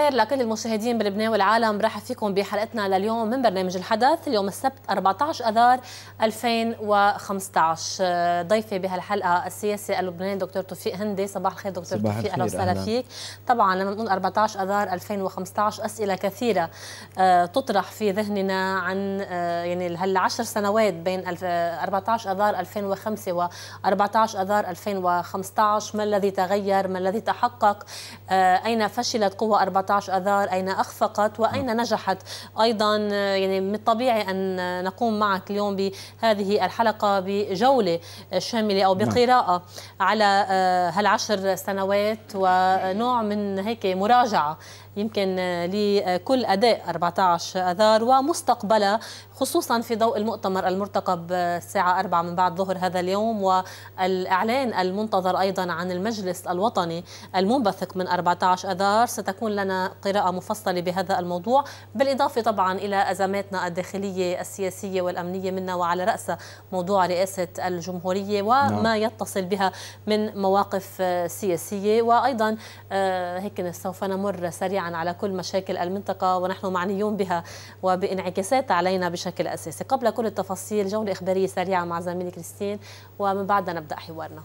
الخير لكل المشاهدين بلبنان والعالم برحب فيكم بحلقتنا لليوم من برنامج الحدث اليوم السبت 14 اذار 2015 ضيفي بهالحلقه السياسي اللبناني دكتور توفيق هندي صباح الخير دكتور صباح توفيق اهلا وسهلا فيك طبعا لما بنقول 14 اذار 2015 اسئله كثيره آه، تطرح في ذهننا عن آه، يعني هالعشر سنوات بين 14 آه، اذار 2005 و 14 اذار 2015 ما الذي تغير ما الذي تحقق اين فشلت قوى 14 14 اذار اين اخفقت واين نعم. نجحت ايضا آه، يعني من الطبيعي ان نقوم معك اليوم بهذه الحلقه بجوله شامله او نعم. بقراءه على آه، هالعشر سنوات ونوع من هيك مراجعه يمكن آه، لكل اداء 14 اذار ومستقبلها خصوصا في ضوء المؤتمر المرتقب آه، الساعة أربعة من بعد ظهر هذا اليوم والإعلان المنتظر أيضا عن المجلس الوطني المنبثق من 14 أذار ستكون لنا قراءة مفصلة بهذا الموضوع بالإضافة طبعا إلى أزماتنا الداخلية السياسية والأمنية منا وعلى رأسها موضوع رئاسة الجمهورية وما نعم. يتصل بها من مواقف آه، سياسية وأيضا آه، هيك سوف نمر سريعا على كل مشاكل المنطقة ونحن معنيون بها وبانعكاساتها علينا بشكل بشكل أساسي قبل كل التفاصيل جولة إخبارية سريعة مع زميلي كريستين ومن بعدها نبدأ حوارنا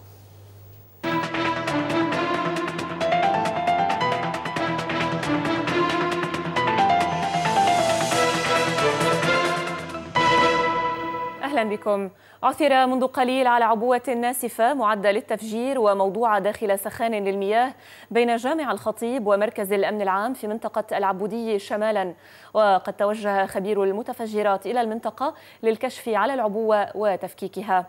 أهلا بكم عثر منذ قليل على عبوة ناسفة معدة للتفجير وموضوعة داخل سخان للمياه بين جامع الخطيب ومركز الأمن العام في منطقة العبودية شمالا وقد توجه خبير المتفجرات إلى المنطقة للكشف على العبوة وتفكيكها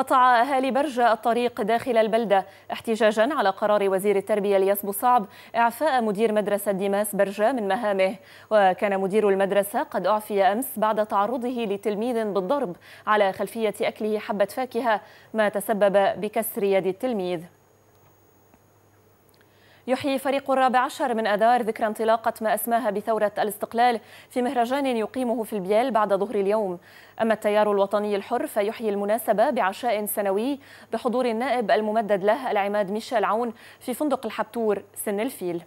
قطع أهالي برجة الطريق داخل البلدة احتجاجا على قرار وزير التربية الياس صعب إعفاء مدير مدرسة ديماس برجة من مهامه وكان مدير المدرسة قد أعفي أمس بعد تعرضه لتلميذ بالضرب على خلفية أكله حبة فاكهة ما تسبب بكسر يد التلميذ يحيي فريق الرابع عشر من أذار ذكرى انطلاقة ما أسماها بثورة الاستقلال في مهرجان يقيمه في البيال بعد ظهر اليوم أما التيار الوطني الحر فيحيي المناسبة بعشاء سنوي بحضور النائب الممدد له العماد ميشيل عون في فندق الحبتور سن الفيل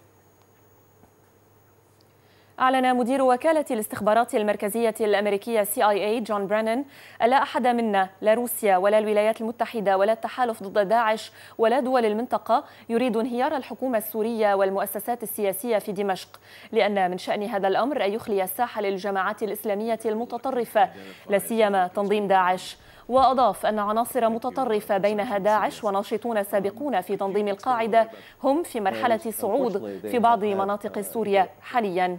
أعلن مدير وكالة الاستخبارات المركزية الأمريكية CIA جون برينن ألا أحد منا لا روسيا ولا الولايات المتحدة ولا التحالف ضد داعش ولا دول المنطقة يريد انهيار الحكومة السورية والمؤسسات السياسية في دمشق لأن من شأن هذا الأمر أن يخلي الساحة للجماعات الإسلامية المتطرفة لا سيما تنظيم داعش وأضاف أن عناصر متطرفة بينها داعش وناشطون سابقون في تنظيم القاعدة هم في مرحلة صعود في بعض مناطق سوريا حالياً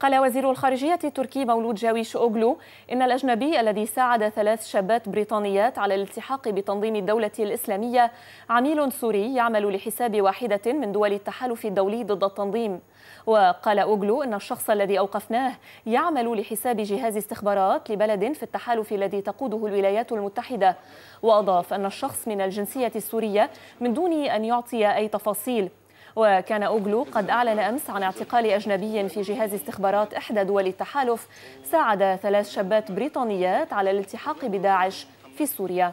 قال وزير الخارجية التركي مولود جاويش أوغلو إن الأجنبي الذي ساعد ثلاث شابات بريطانيات على الالتحاق بتنظيم الدولة الإسلامية عميل سوري يعمل لحساب واحدة من دول التحالف الدولي ضد التنظيم وقال أوغلو إن الشخص الذي أوقفناه يعمل لحساب جهاز استخبارات لبلد في التحالف الذي تقوده الولايات المتحدة وأضاف أن الشخص من الجنسية السورية من دون أن يعطي أي تفاصيل وكان أوغلو قد أعلن أمس عن اعتقال أجنبي في جهاز استخبارات إحدى دول التحالف ساعد ثلاث شابات بريطانيات على الالتحاق بداعش في سوريا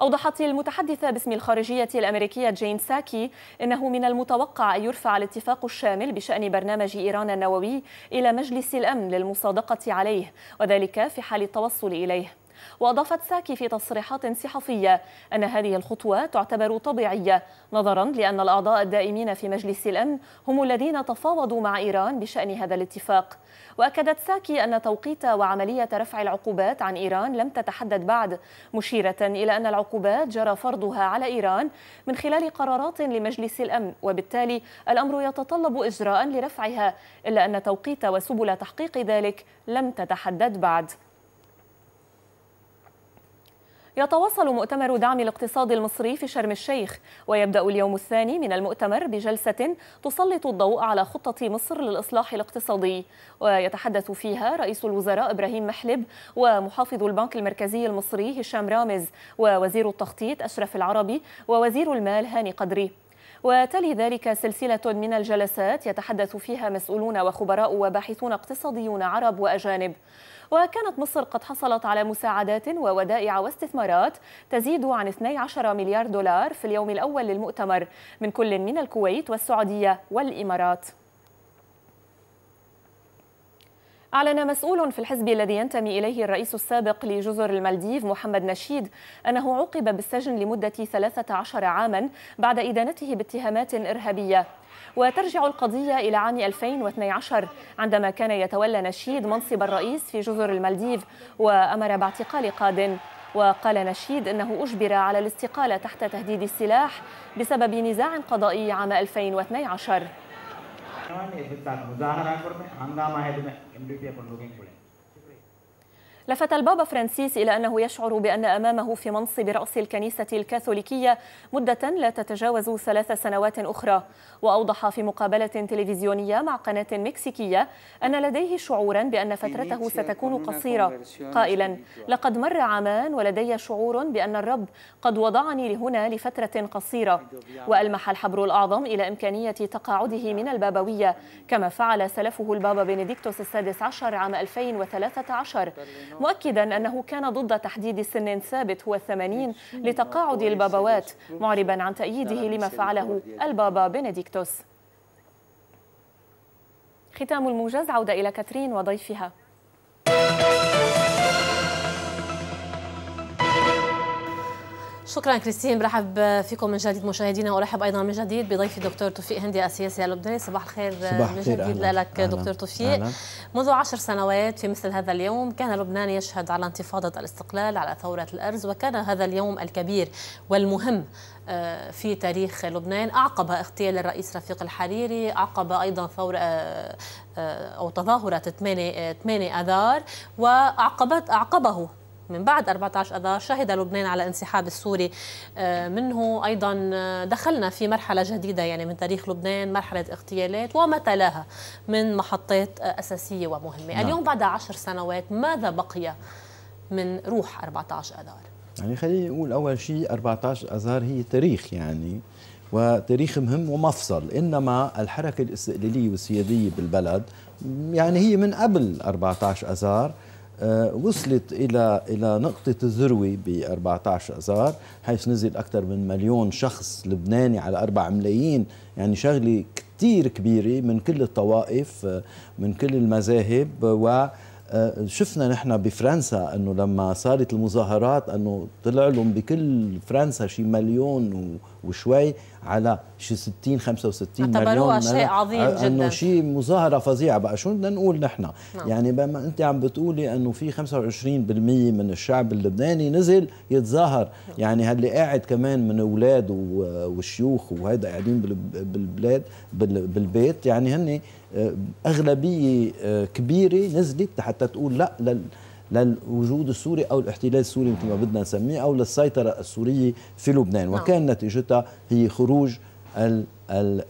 أوضحت المتحدثة باسم الخارجية الأمريكية جين ساكي إنه من المتوقع أن يرفع الاتفاق الشامل بشأن برنامج إيران النووي إلى مجلس الأمن للمصادقة عليه وذلك في حال التوصل إليه وأضافت ساكي في تصريحات صحفية أن هذه الخطوة تعتبر طبيعية نظرا لأن الأعضاء الدائمين في مجلس الأمن هم الذين تفاوضوا مع إيران بشأن هذا الاتفاق وأكدت ساكي أن توقيت وعملية رفع العقوبات عن إيران لم تتحدد بعد مشيرة إلى أن العقوبات جرى فرضها على إيران من خلال قرارات لمجلس الأمن وبالتالي الأمر يتطلب إجراء لرفعها إلا أن توقيت وسبل تحقيق ذلك لم تتحدد بعد يتواصل مؤتمر دعم الاقتصاد المصري في شرم الشيخ ويبدأ اليوم الثاني من المؤتمر بجلسة تسلط الضوء على خطة مصر للإصلاح الاقتصادي ويتحدث فيها رئيس الوزراء إبراهيم محلب ومحافظ البنك المركزي المصري هشام رامز ووزير التخطيط أشرف العربي ووزير المال هاني قدري وتلي ذلك سلسلة من الجلسات يتحدث فيها مسؤولون وخبراء وباحثون اقتصاديون عرب وأجانب وكانت مصر قد حصلت على مساعدات وودائع واستثمارات تزيد عن 12 مليار دولار في اليوم الأول للمؤتمر من كل من الكويت والسعودية والإمارات أعلن مسؤول في الحزب الذي ينتمي إليه الرئيس السابق لجزر المالديف محمد نشيد أنه عوقب بالسجن لمدة 13 عاما بعد إدانته باتهامات إرهابية وترجع القضية إلى عام 2012 عندما كان يتولى نشيد منصب الرئيس في جزر المالديف وأمر باعتقال قاد وقال نشيد أنه أجبر على الاستقالة تحت تهديد السلاح بسبب نزاع قضائي عام 2012 لفت البابا فرانسيس إلى أنه يشعر بأن أمامه في منصب رأس الكنيسة الكاثوليكية مدة لا تتجاوز ثلاث سنوات أخرى وأوضح في مقابلة تلفزيونية مع قناة مكسيكية أن لديه شعورا بأن فترته ستكون قصيرة قائلا لقد مر عامان ولدي شعور بأن الرب قد وضعني لهنا لفترة قصيرة وألمح الحبر الأعظم إلى إمكانية تقاعده من البابوية كما فعل سلفه البابا بنديكتوس السادس عشر عام 2013 مؤكدا أنه كان ضد تحديد سن ثابت هو الثمانين لتقاعد البابوات معربا عن تأييده نعم. لما فعله البابا بنديكتوس ختام الموجز عودة إلى كاترين وضيفها شكرا كريستين برحب فيكم من جديد مشاهدينا وارحب ايضا من جديد بضيفي الدكتور توفيق هندي السياسي اللبناني صباح الخير صباح من جديد لك دكتور توفيق أهلا. منذ عشر سنوات في مثل هذا اليوم كان لبنان يشهد على انتفاضه الاستقلال على ثوره الارز وكان هذا اليوم الكبير والمهم آه، في تاريخ لبنان أعقب اغتيال الرئيس رفيق الحريري أعقب أيضا ثورة آه، آه، أو تظاهرة 8 8 أذار وأعقبت أعقبه من بعد 14 اذار شهد لبنان على الانسحاب السوري آه، منه ايضا آه، دخلنا في مرحله جديده يعني من تاريخ لبنان مرحله اغتيالات وما تلاها من محطات آه، اساسيه ومهمه نعم. اليوم بعد 10 سنوات ماذا بقي من روح 14 اذار يعني خلينا نقول اول شيء 14 اذار هي تاريخ يعني وتاريخ مهم ومفصل انما الحركه الاستقلاليه والسياديه بالبلد يعني هي من قبل 14 اذار آه، وصلت إلى إلى نقطة الذروة ب 14 آذار حيث نزل أكثر من مليون شخص لبناني على 4 ملايين يعني شغلة كثير كبيرة من كل الطوائف آه، من كل المذاهب و آه، شفنا نحن بفرنسا انه لما صارت المظاهرات انه طلع لهم بكل فرنسا شي مليون وشوي على شي 60 65 مليون شيء عظيم جدا انه شيء مظاهره فظيعه بقى شو بدنا نقول نحن نعم. يعني بما انت عم بتقولي انه في 25% من الشعب اللبناني نزل يتظاهر نعم. يعني هاللي قاعد كمان من اولاد وشيوخ وهيدا قاعدين بالبلاد بالبيت يعني هن اغلبيه آه، كبيره نزلت حتى تقول لا لل للوجود السوري أو الاحتلال السوري مثل ما بدنا نسميه أو للسيطرة السورية في لبنان نعم. وكان نتيجتها هي خروج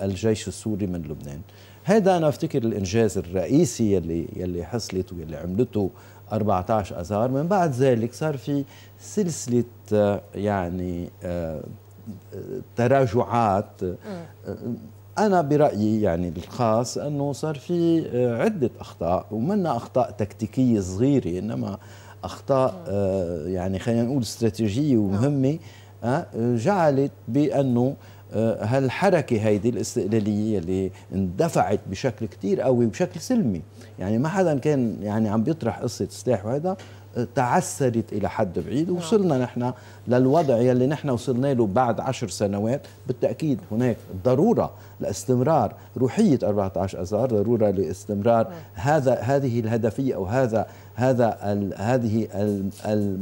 الجيش السوري من لبنان هذا أنا أفتكر الإنجاز الرئيسي يلي, يلي حصلت واللي عملته 14 أذار من بعد ذلك صار في سلسلة آه، يعني آه، آه، تراجعات أنا برأيي يعني الخاص أنه صار في آه، عدة أخطاء ومنا أخطاء تكتيكية صغيرة إنما أخطاء آه، يعني خلينا نقول استراتيجية ومهمة آه، جعلت بأنه هالحركة هيدي الاستقلالية اللي اندفعت بشكل كتير قوي وبشكل سلمي يعني ما حدا كان يعني عم بيطرح قصة سلاح وهذا تعسرت الى حد بعيد نعم. وصلنا نحن للوضع يلي نحن وصلنا له بعد عشر سنوات بالتاكيد هناك ضروره لاستمرار روحيه 14 اذار ضروره لاستمرار نعم. هذا هذه الهدفيه او هذا هذا ال هذه ال ال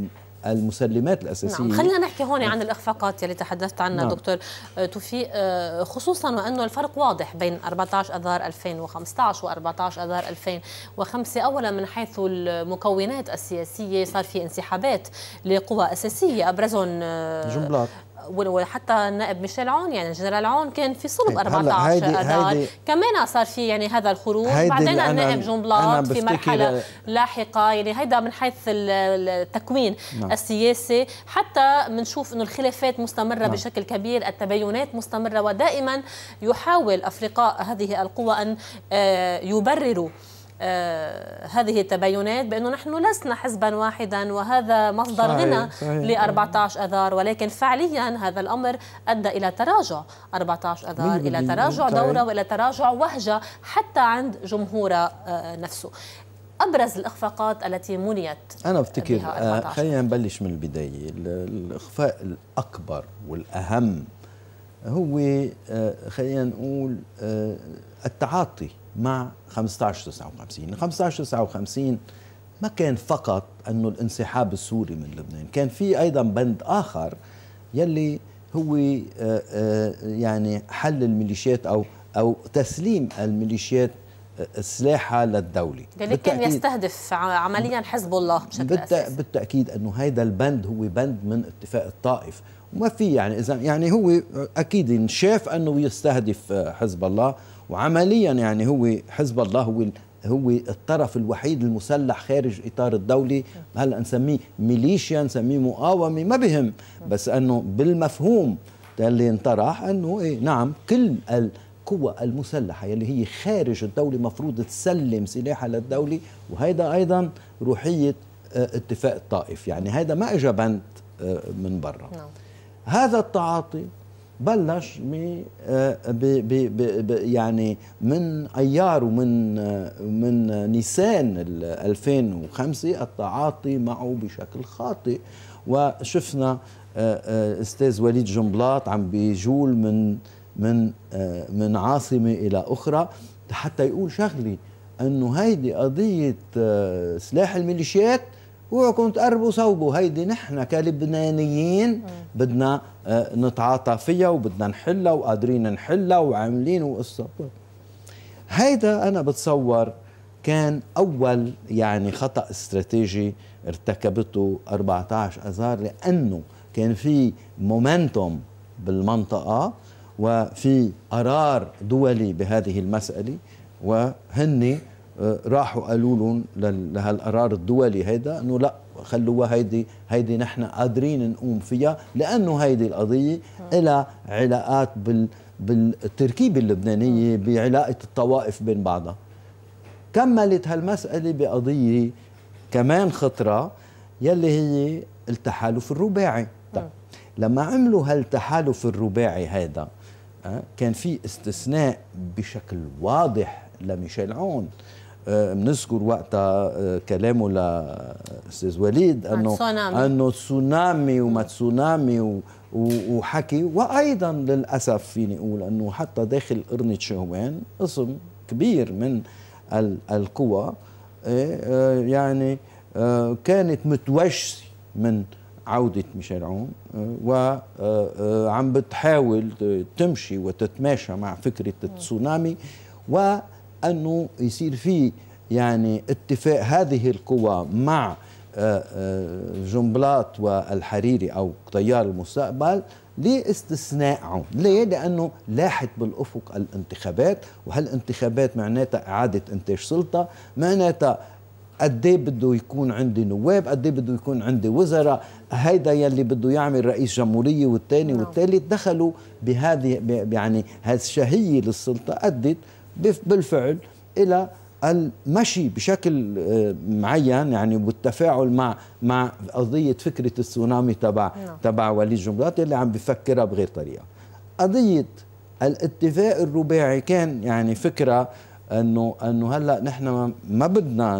المسلمات الاساسيه نعم خلينا نحكي هون عن الاخفاقات يلي تحدثت عنها نعم. دكتور آه، توفيق آه، خصوصا وانه الفرق واضح بين 14 اذار 2015 و14 اذار 2005 اولا من حيث المكونات السياسيه صار في انسحابات لقوى اساسيه ابرزهم آه، جنبلاط وحتى النائب ميشيل عون يعني الجنرال عون كان في صلب 14 طيب، هيدي اذار هيدي كمان صار في يعني هذا الخروج بعدين النائب جون بلاط في مرحله لاحقه يعني هيدا من حيث التكوين نعم. السياسي حتى بنشوف انه الخلافات مستمره نعم. بشكل كبير التباينات مستمره ودائما يحاول افرقاء هذه القوى ان آه، يبرروا آه، هذه التباينات بأنه نحن لسنا حزبا واحدا وهذا مصدر صحيح غنى ل 14 أذار ولكن فعليا هذا الأمر أدى إلى تراجع 14 أذار إلى تراجع دورة وإلى تراجع وهجة حتى عند جمهوره آه، نفسه ابرز الاخفاقات التي منيت انا افتكر آه، خلينا نبلش من البدايه الاخفاء الاكبر والاهم هو خلينا نقول التعاطي مع 1559 1559 ما كان فقط انه الانسحاب السوري من لبنان كان في ايضا بند اخر يلي هو آه، آه، يعني حل الميليشيات او او تسليم الميليشيات آه، سلاحها للدولة يعني كان يستهدف عمليا حزب الله بشكل بالت... أساسي بالتأكيد أنه هيدا البند هو بند من اتفاق الطائف وما في يعني إذا يعني هو أكيد شاف أنه يستهدف حزب الله وعمليا يعني هو حزب الله هو هو الطرف الوحيد المسلح خارج اطار الدولي هلا نسميه ميليشيا نسميه مقاومه ما بهم بس انه بالمفهوم اللي انطرح انه إيه نعم كل القوى المسلحه يلي هي خارج الدوله مفروض تسلم سلاحها للدوله وهيدا ايضا روحيه آه، اتفاق الطائف يعني هذا ما اجى بند آه، من برا نعم. هذا التعاطي بلش آه، ب يعني من ايار ومن آه، من نيسان 2005 التعاطي معه بشكل خاطئ وشفنا آه، استاذ وليد جنبلاط عم بيجول من من من عاصمه الى اخرى حتى يقول شغلي انه هيدي قضيه سلاح الميليشيات اوعكم تقربوا صوبوا هيدي نحن كلبنانيين بدنا آه، نتعاطى فيها وبدنا نحلها وقادرين نحلها وعاملين وقصة هيدا أنا بتصور كان أول يعني خطأ استراتيجي ارتكبته 14 أذار لأنه كان في مومنتوم بالمنطقة وفي قرار دولي بهذه المسألة وهن آه، راحوا قالوا لهم لهالقرار الدولي هيدا أنه لأ خلوها هيدي هيدي نحن قادرين نقوم فيها لانه هيدي القضيه لها علاقات بال بالتركيبه اللبنانيه بعلاقه الطوائف بين بعضها كملت هالمساله بقضيه كمان خطره يلي هي التحالف الرباعي طيب لما عملوا هالتحالف الرباعي هذا آه، كان في استثناء بشكل واضح لميشيل عون آه، بنذكر وقتها آه، كلامه لاستاذ وليد انه انه تسونامي وما تسونامي وحكي وايضا للاسف فيني اقول انه حتى داخل قرنه شهوان قسم كبير من القوى آه، يعني كانت متوجسه من عودة ميشيل عون وعم بتحاول تمشي وتتماشى مع فكرة التسونامي و انه يصير في يعني اتفاق هذه القوى مع آه، آه، جنبلاط والحريري او تيار المستقبل عون، ليه لانه لاحت بالافق الانتخابات وهالانتخابات معناتها اعاده انتاج سلطه معناتها قد ايه بده يكون عندي نواب قد ايه بده يكون عندي وزراء هيدا يلي بده يعمل رئيس جمهوريه والثاني نعم. والثالث دخلوا بهذه يعني هالشهيه للسلطه ادت بالفعل الى المشي بشكل آه، معين يعني والتفاعل مع مع قضيه فكره التسونامي تبع نعم. تبع وليد جنبلاط اللي عم بفكرها بغير طريقه قضيه الاتفاق الرباعي كان يعني فكره انه انه هلا نحن ما بدنا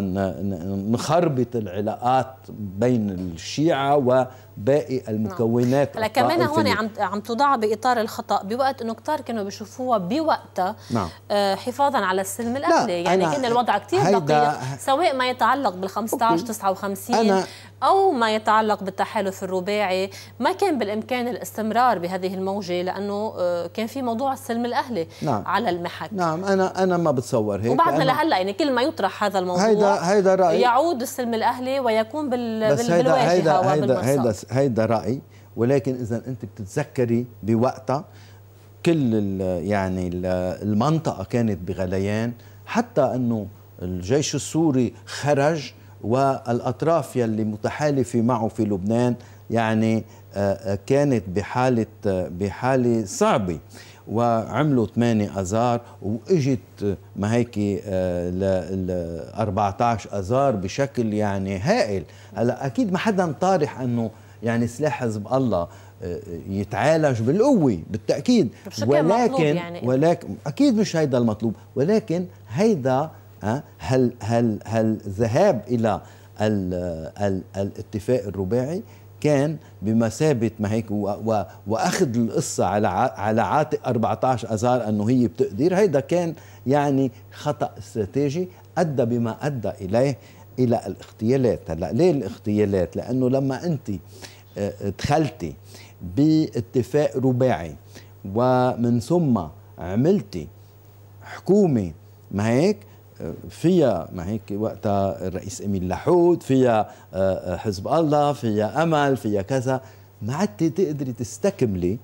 نخربط العلاقات بين الشيعه وباقي نعم. المكونات نعم. هلا كمان هون عم عم تضع باطار الخطا بوقت انه كثار كانوا بيشوفوها بوقتها نعم. آه، حفاظا على السلم الاهلي يعني كان الوضع كثير دقيق سواء ما يتعلق بال 15 59 أو ما يتعلق بالتحالف الرباعي ما كان بالإمكان الاستمرار بهذه الموجة لأنه آه، كان في موضوع السلم الأهلي نعم. على المحك نعم أنا أنا ما بتصور هيك وبعدنا لهلا يعني كل ما يطرح هذا الموضوع هيدا هيدا رأي يعود السلم الأهلي ويكون بال بس هيدا هيدا هيدا, هيدا هيدا رأي ولكن إذا أنت بتتذكري بوقتها كل ال يعني ال المنطقة كانت بغليان حتى أنه الجيش السوري خرج والأطراف يلي متحالفة معه في لبنان يعني آه، آه، كانت بحالة آه، بحالة صعبة وعملوا 8 اذار واجت ما هيك ل 14 اذار بشكل يعني هائل هلا اكيد ما حدا طارح انه يعني سلاح حزب الله يتعالج بالقوه بالتاكيد ولكن يعني. ولكن اكيد مش هيدا المطلوب ولكن هيدا هل هل هل الذهاب الى الاتفاق الرباعي كان بمثابه ما هيك واخذ القصه على على عاتق 14 اذار انه هي بتقدر هيدا كان يعني خطا استراتيجي ادى بما ادى اليه الى الاغتيالات هلا ليه الاغتيالات لانه لما انت آه، دخلتي باتفاق رباعي ومن ثم عملتي حكومه ما هيك فيها ما هيك وقتها الرئيس امين لحود فيها آه، آه، حزب الله فيها امل فيها كذا ما عدت تقدري تستكملي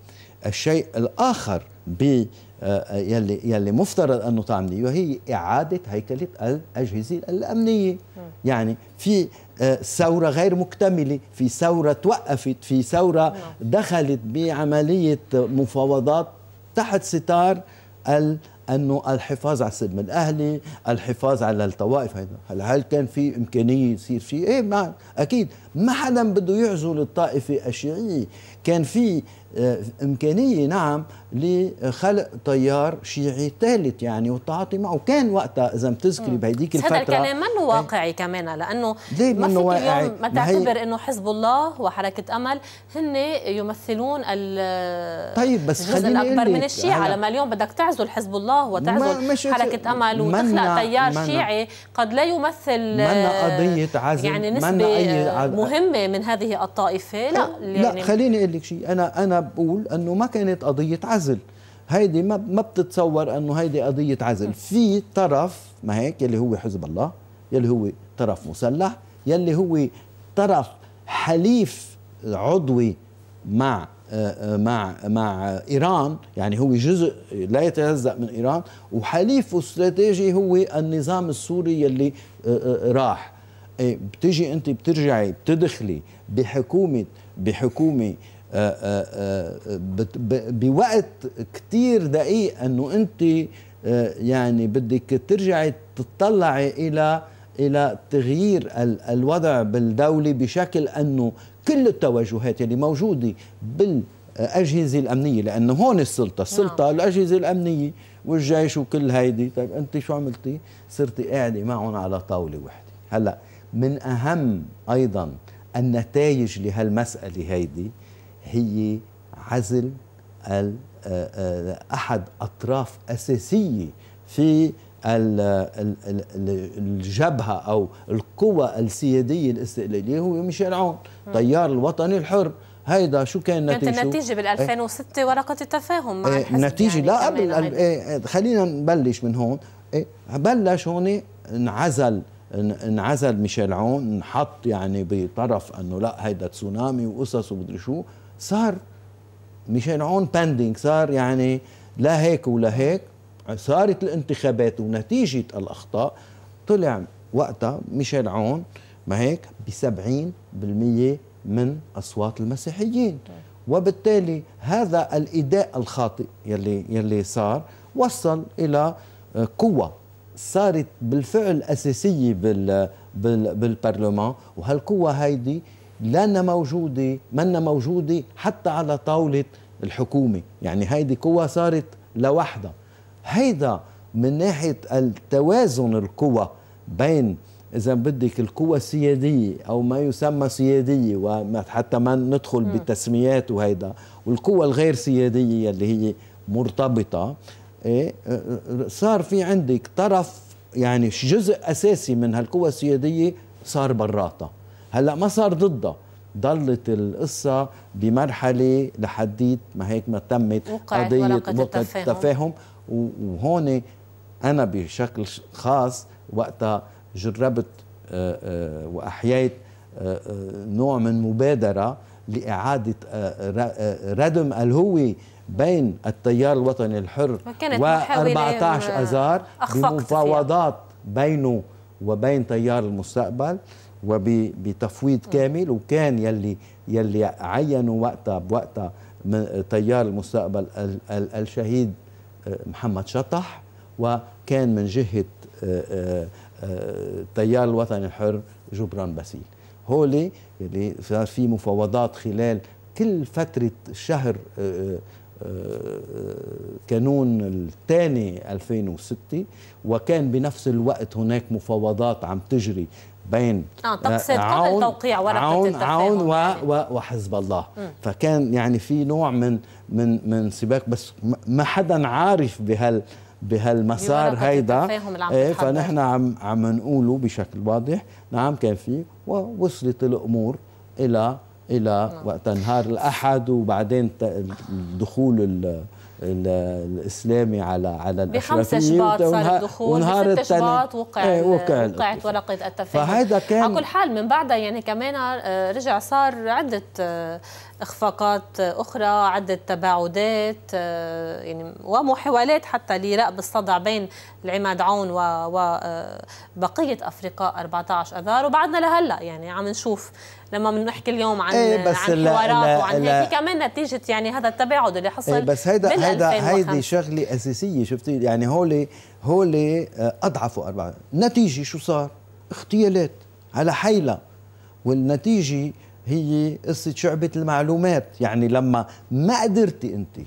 الشيء الاخر ب آه، يلي يلي مفترض انه تعمليه وهي اعاده هيكله الاجهزه الامنيه يعني في ثوره غير مكتمله في ثوره توقفت في ثوره نعم. دخلت بعمليه مفاوضات تحت ستار ال انه الحفاظ على السلم الاهلي، الحفاظ على الطوائف هيدا، هل هل كان في امكانيه يصير شيء؟ ايه ما اكيد ما حدا بده يعزل الطائفه الشيعيه، كان في آه، امكانيه نعم لخلق تيار شيعي ثالث يعني والتعاطي معه كان وقتها اذا بتذكري بهديك الفتره هذا الكلام منه إيه؟ واقعي كمان لانه ليه ما فيك واقعي؟ اليوم ما تعتبر انه حزب الله وحركه امل هن يمثلون ال طيب بس الجزء الاكبر من الشيعه لما اليوم بدك تعزل حزب الله وتعزل حركه امل وتخلق تيار من شيعي قد لا يمثل من قضيه عزل يعني نسبه أي... مهمه من هذه الطائفه لا, لا يعني خليني لك شيء انا انا بقول انه ما كانت قضيه عزل هيدي ما ما بتتصور انه هيدي قضيه عزل في طرف ما هيك يلي هو حزب الله يلي هو طرف مسلح يلي هو طرف حليف عضوي مع مع مع ايران يعني هو جزء لا يتجزا من ايران وحليفه الاستراتيجي هو النظام السوري يلي راح إيه، بتجي انت بترجعي بتدخلي بحكومه بحكومه آه، آه، آه، بوقت كتير دقيق انه انت يعني بدك ترجعي تطلعي الى الى تغيير الوضع بالدوله بشكل انه كل التوجهات اللي موجوده بالاجهزه الامنيه لانه هون السلطه، نعم. السلطه نعم. الاجهزه الامنيه والجيش وكل هيدي، طيب انت شو عملتي؟ صرتي قاعده معهم على طاوله وحده، هلا من اهم ايضا النتائج لهالمساله هيدي هي عزل آه، آه، أحد أطراف أساسية في الجبهة أو القوى السيادية الاستقلالية هو ميشيل عون طيار الوطني الحر هيدا شو كان نتيجته؟ كانت النتيجة بال 2006 ايه ورقة التفاهم مع ايه النتيجة يعني لا قبل إيه،, ايه خلينا نبلش من هون ايه بلش هون انعزل انعزل ميشيل عون انحط يعني بطرف انه لا هيدا تسونامي وقصص ومدري شو صار ميشيل عون باندينج صار يعني لا هيك ولا هيك صارت الانتخابات ونتيجة الأخطاء طلع وقتها ميشيل عون ما هيك بسبعين بالمية من أصوات المسيحيين طيب. وبالتالي هذا الإداء الخاطئ يلي, يلي صار وصل إلى قوة صارت بالفعل أساسية بال بال بالبرلمان وهالقوة هيدي لانا موجودة منا موجودة حتى على طاولة الحكومة يعني هيدي قوة صارت لوحدها هيدا من ناحية التوازن القوى بين إذا بدك القوى السيادية أو ما يسمى سيادية وحتى ما ندخل بتسميات وهيدا والقوى الغير سيادية اللي هي مرتبطة إيه، صار في عندك طرف يعني جزء أساسي من هالقوى السيادية صار براتها هلا ما صار ضدها ضلت القصة بمرحلة لحديت ما هيك ما تمت قضية ورقة التفاهم, التفاهم وهون أنا بشكل خاص وقتها جربت آه، آه، وأحييت آه، نوع من مبادرة لإعادة ردم الهوة بين التيار الوطني الحر و14 أذار بمفاوضات بينه وبين تيار المستقبل وبتفويض كامل وكان يلي يلي عينوا وقتها بوقتها تيار المستقبل الشهيد آه، محمد شطح وكان من جهه تيار آه، آه، الوطني الحر جبران باسيل هولي اللي صار في مفاوضات خلال كل فترة شهر كانون الثاني 2006 وكان بنفس الوقت هناك مفاوضات عم تجري بين اه تقصد آه، قبل توقيع ورقه عون عون و يعني. و وحزب الله م. فكان يعني في نوع من من من سباق بس ما حدا عارف بهال بهالمسار هيدا ايه فنحن عم عم نقوله بشكل واضح نعم كان في ووصلت الامور الى الى نعم. وقت نهار الاحد وبعدين دخول الاسلامي على على بخمسة شباط صار الدخول ونهار بستة شباط وقع ايه وقعت ورقه التفاهم فهذا كان على كل حال من بعدها يعني كمان آه، رجع صار عده آه، اخفاقات آه، اخرى عده تباعدات يعني ومحاولات حتى لرأب الصدع بين العماد عون وبقيه افرقاء 14 اذار وبعدنا لهلا يعني عم نشوف لما بنحكي اليوم عن ايه بس عن لا حوارات لا وعن لا هي كمان نتيجه يعني هذا التباعد اللي حصل ايه بس هيدا هيدا هيدي شغله اساسيه شفتي يعني هولي هولي آه، اضعفوا اربعه نتيجه شو صار؟ اغتيالات على حيله والنتيجه هي قصه شعبه المعلومات يعني لما ما قدرتي انت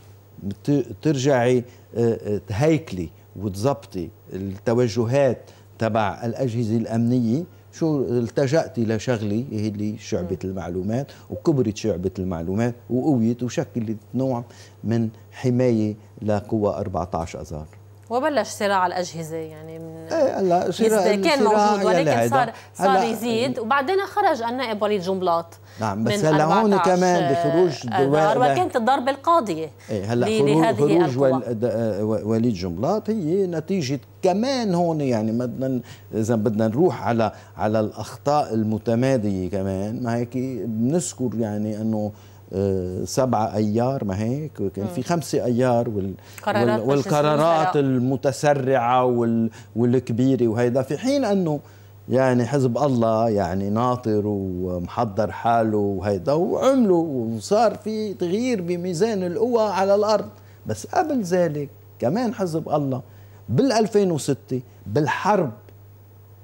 ترجعي آه، آه، تهيكلي وتظبطي التوجهات تبع الاجهزه الامنيه شو التجأت إلى شغلي اللي شعبة المعلومات وكبرت شعبة المعلومات وقويت وشكلت نوع من حماية لقوى 14 أذار وبلش صراع الاجهزه يعني من ايه هلا صراع كان موجود ولكن صار صار يزيد وبعدين خرج النائب وليد جنبلاط نعم بس هلا هون كمان بخروج آه، آه، وكانت الضربه القاضيه إيه هلا خروج, خروج آه، وليد جنبلاط هي نتيجه كمان هون يعني ما بدنا اذا بدنا نروح على على الاخطاء المتماديه كمان ما هيك بنذكر يعني انه آه، سبعة أيار ما هيك كان في خمسة أيار وال قرارات والقرارات المتسرعة وال والكبيرة وهيدا في حين أنه يعني حزب الله يعني ناطر ومحضر حاله وهيدا وعملوا وصار في تغيير بميزان القوى على الأرض بس قبل ذلك كمان حزب الله بال2006 بالحرب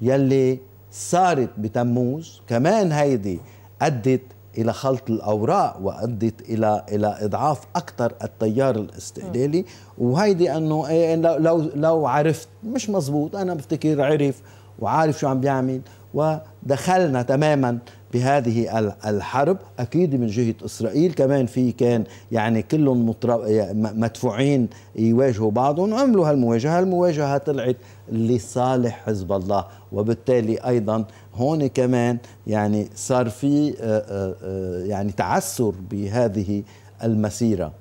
يلي صارت بتموز كمان هيدي أدت الى خلط الاوراق وادت الى الى اضعاف اكثر التيار الاستقلالي وهيدي انه إيه، إيه، لو لو عرفت مش مزبوط انا بفتكر عرف وعارف شو عم بيعمل ودخلنا تماما بهذه الحرب أكيد من جهة إسرائيل كمان في كان يعني كلهم مدفوعين يواجهوا بعضهم وعملوا هالمواجهة المواجهة طلعت لصالح حزب الله وبالتالي أيضا هون كمان يعني صار في آه، آه، آه، يعني تعسر بهذه المسيرة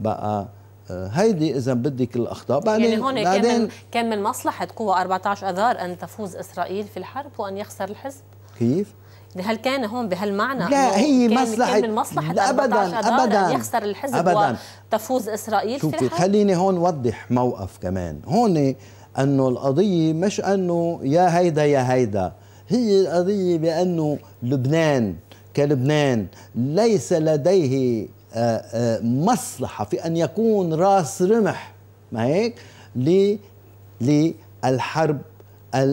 بقى هيدي اذا بدك الاخطاء بعدين يعني هون بعدين كان كان من مصلحه قوى 14 اذار ان تفوز اسرائيل في الحرب وان يخسر الحزب كيف هل كان هون بهالمعنى لا هي مصلحة من مصلحة لا أبدا أبدا يعني يخسر الحزب أبدا وتفوز إسرائيل شوفي خليني هون وضح موقف كمان هون أنه القضية مش أنه يا هيدا يا هيدا هي القضية بأنه لبنان كلبنان ليس لديه آه، آه، مصلحة في أن يكون راس رمح ما هيك للحرب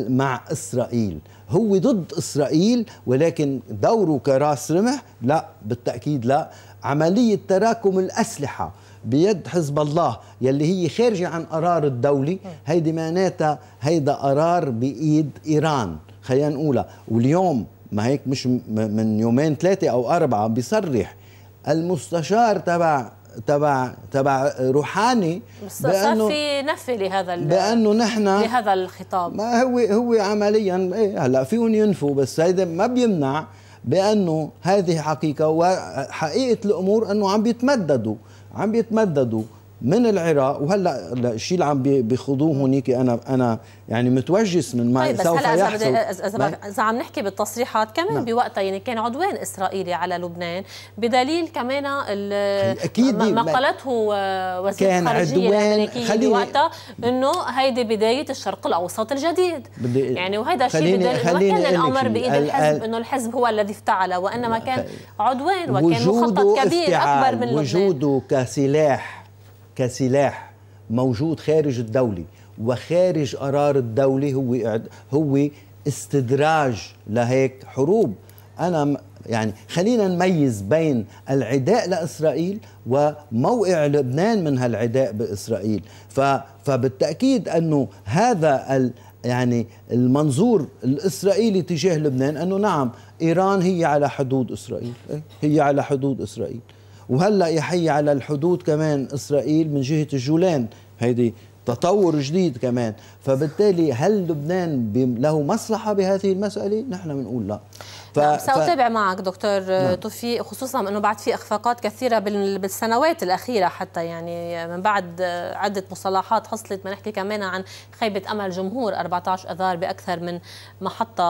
مع إسرائيل هو ضد إسرائيل ولكن دوره كراس رمح لا بالتأكيد لا عملية تراكم الأسلحة بيد حزب الله يلي هي خارجة عن قرار الدولي هيدي معناتها هيدا قرار بإيد إيران خلينا نقولها واليوم ما هيك مش من يومين ثلاثة أو أربعة بيصرح المستشار تبع تبع تبع روحاني بس بانه في نفي لهذا بانه نحن لهذا الخطاب ما هو هو عمليا إيه هلا فيهم ينفوا بس هيدا ما بيمنع بانه هذه حقيقه وحقيقه الامور انه عم بيتمددوا عم بيتمددوا من العراق وهلا الشيء اللي عم بيخوضوه هنيك انا انا يعني متوجس من ما طيب بس سوف هلا اذا اذا عم نحكي بالتصريحات كمان نعم. بوقتها يعني كان عدوان اسرائيلي على لبنان بدليل كمان اكيد ما قالته وزير عدوان الامريكيه بوقتها انه هيدي بدايه الشرق الاوسط الجديد يعني وهذا الشيء بدل ما كان الامر بايد الحزب انه الحزب هو الذي افتعل وانما كان طيب. عدوان وكان مخطط كبير اكبر من لبنان وجوده كسلاح كسلاح موجود خارج الدولة وخارج قرار الدولة هو هو استدراج لهيك حروب أنا يعني خلينا نميز بين العداء لإسرائيل وموقع لبنان من هالعداء بإسرائيل فبالتأكيد أنه هذا ال يعني المنظور الإسرائيلي تجاه لبنان أنه نعم إيران هي على حدود إسرائيل إيه؟ هي على حدود إسرائيل وهلا يحيي على الحدود كمان اسرائيل من جهه الجولان هيدي تطور جديد كمان فبالتالي هل لبنان له مصلحه بهذه المساله نحن بنقول لا نعم، ف... سأتابع ف... معك دكتور نعم. توفيق خصوصا أنه بعد في إخفاقات كثيرة بالسنوات الأخيرة حتى يعني من بعد عدة مصطلحات حصلت بنحكي كمان عن خيبة أمل جمهور 14 أذار بأكثر من محطة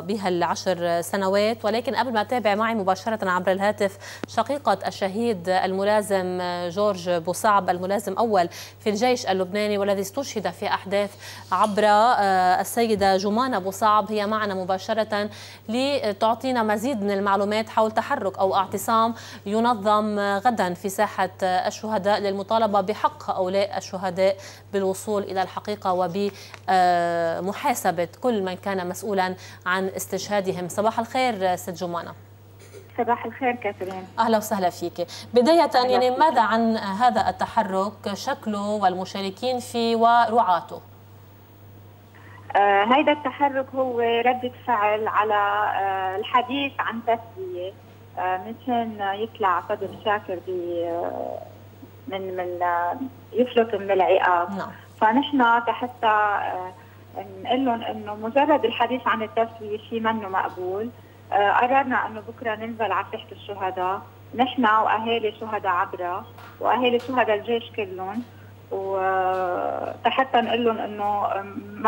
بها العشر سنوات ولكن قبل ما أتابع معي مباشرة عبر الهاتف شقيقة الشهيد الملازم جورج بوصعب الملازم أول في الجيش اللبناني والذي استشهد في أحداث عبر آه، السيدة جمانه بوصعب هي معنا مباشرة ل تعطينا مزيد من المعلومات حول تحرك أو اعتصام ينظم غدا في ساحة الشهداء للمطالبة بحق هؤلاء الشهداء بالوصول إلى الحقيقة وبمحاسبة كل من كان مسؤولا عن استشهادهم صباح الخير ست جمانة صباح الخير كاترين اهلا وسهلا فيك بدايه يعني ماذا عن هذا التحرك شكله والمشاركين فيه ورعاته آه، هيدا التحرك هو ردة فعل على آه، الحديث عن تسوية آه، مشان يطلع فضل شاكر ب من من يفلت من العقاب نعم. فنحن تحت نقول لهم انه مجرد الحديث عن التسويه شيء منه مقبول قررنا انه بكره ننزل على ساحه الشهداء نحن واهالي شهداء عبرة واهالي شهداء الجيش كلهم وحتى نقول لهم انه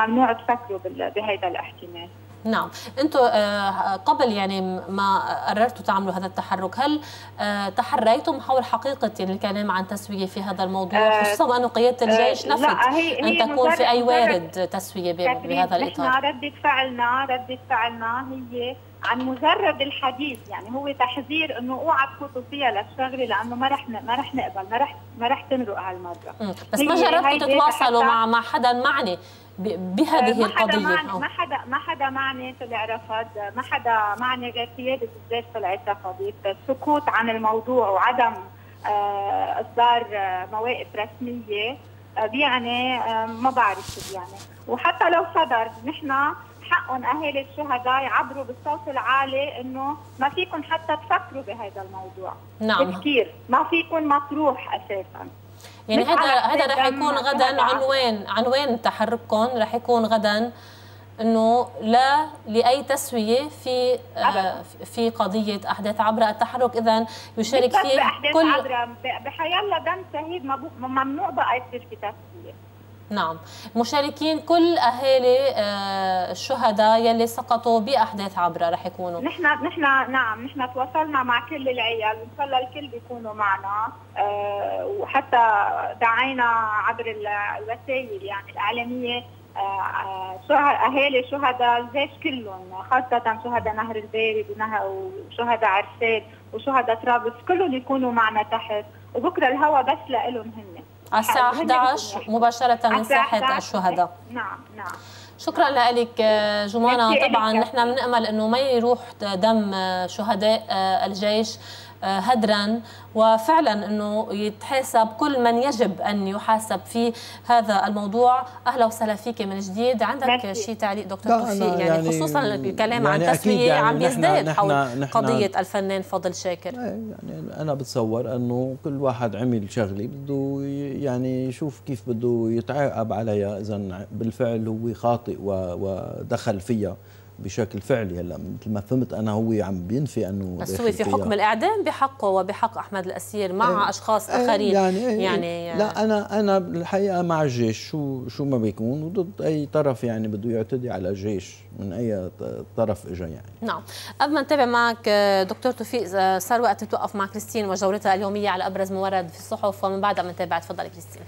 ممنوع تفكروا بهذا الاحتمال نعم انتم آه، قبل يعني ما قررتوا تعملوا هذا التحرك هل آه، تحريتم حول حقيقه الكلام عن تسويه في هذا الموضوع آه، خصوصا انه قياده الجيش نفت ان تكون في اي وارد تسويه بهذا الاطار نحن ردة فعلنا ردة فعلنا هي عن مجرد الحديث يعني هو تحذير انه اوعى تفوتوا فيها للشغله لانه ما رح ما رح نقبل ما رح ما رح تمرق هالمره بس ما جربتوا تتواصلوا مع مع حدا معني بهذه ما حدا القضيه ما حدا ما حدا معني طلع رفض ما حدا معني غير قياده الجيش طلعت رفضت السكوت عن الموضوع وعدم آه، اصدار آه، مواقف رسميه بيعني آه، ما بعرف شو بيعني وحتى لو صدر نحن حقهم اهالي الشهداء يعبروا بالصوت العالي انه ما فيكم حتى تفكروا بهذا الموضوع نعم تفكير ما فيكم مطروح اساسا يعني هذا هذا رح يكون غدا عنوان عنوان تحرككم رح يكون غدا انه لا لاي تسويه في آه في قضيه احداث عبر التحرك اذا يشارك فيه كل احداث عبره دم شهيد ممنوع بقى يصير في تسويه نعم مشاركين كل اهالي آه، الشهداء يلي سقطوا باحداث عبره رح يكونوا نحن نحن نعم نحن تواصلنا مع كل العيال وان شاء الله الكل بيكونوا معنا آه، وحتى دعينا عبر الوسائل يعني الاعلاميه آه، اهالي شهداء الجيش كلهم خاصه شهداء نهر البارد وشهداء عرسات وشهداء طرابلس كلهم يكونوا معنا تحت وبكره الهوا بس لهم هن الساعة 11 مباشرة من ساحة الشهداء نعم نعم شكرا لك آه، جمانة طبعا نحن بنأمل انه ما يروح دم آه، شهداء آه، الجيش آه، هدرا وفعلا انه يتحاسب كل من يجب ان يحاسب في هذا الموضوع اهلا وسهلا فيك من جديد عندك شيء تعليق دكتور توفيق يعني, يعني خصوصا الكلام يعني عن تسويه يعني عم يزداد حول نحن قضيه الفنان فضل شاكر يعني انا بتصور انه كل واحد عمل شغله بده يعني يشوف كيف بده يتعاقب عليها اذا بالفعل هو خاطئ ودخل فيها بشكل فعلي هلا مثل ما فهمت انا هو عم بينفي انه بس هو في حكم الاعدام بحقه وبحق احمد الاسير مع أه اشخاص إيه، اخرين يعني, أه يعني إيه، لا انا انا الحقيقه مع الجيش شو شو ما بيكون وضد اي طرف يعني بده يعتدي على الجيش من اي طرف اجى يعني نعم قبل ما نتابع معك آه، دكتور توفيق آه، صار وقت نتوقف مع كريستين وجولتها اليوميه على ابرز ما ورد في الصحف ومن بعدها بنتابع تفضلي كريستين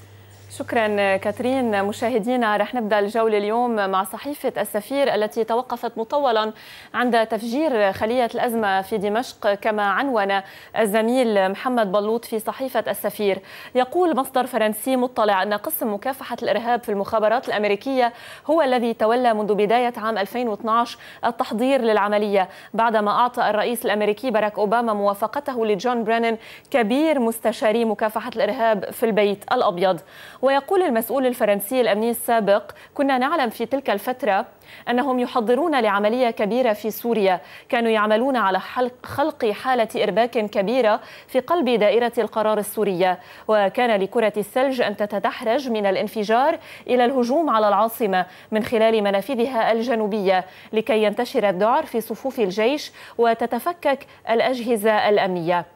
شكرا كاترين مشاهدينا رح نبدا الجوله اليوم مع صحيفه السفير التي توقفت مطولا عند تفجير خليه الازمه في دمشق كما عنون الزميل محمد بلوط في صحيفه السفير يقول مصدر فرنسي مطلع ان قسم مكافحه الارهاب في المخابرات الامريكيه هو الذي تولى منذ بدايه عام 2012 التحضير للعمليه بعدما اعطى الرئيس الامريكي باراك اوباما موافقته لجون برينن كبير مستشاري مكافحه الارهاب في البيت الابيض ويقول المسؤول الفرنسي الأمني السابق كنا نعلم في تلك الفترة أنهم يحضرون لعملية كبيرة في سوريا كانوا يعملون على خلق حالة إرباك كبيرة في قلب دائرة القرار السورية وكان لكرة الثلج أن تتدحرج من الانفجار إلى الهجوم على العاصمة من خلال منافذها الجنوبية لكي ينتشر الذعر في صفوف الجيش وتتفكك الأجهزة الأمنية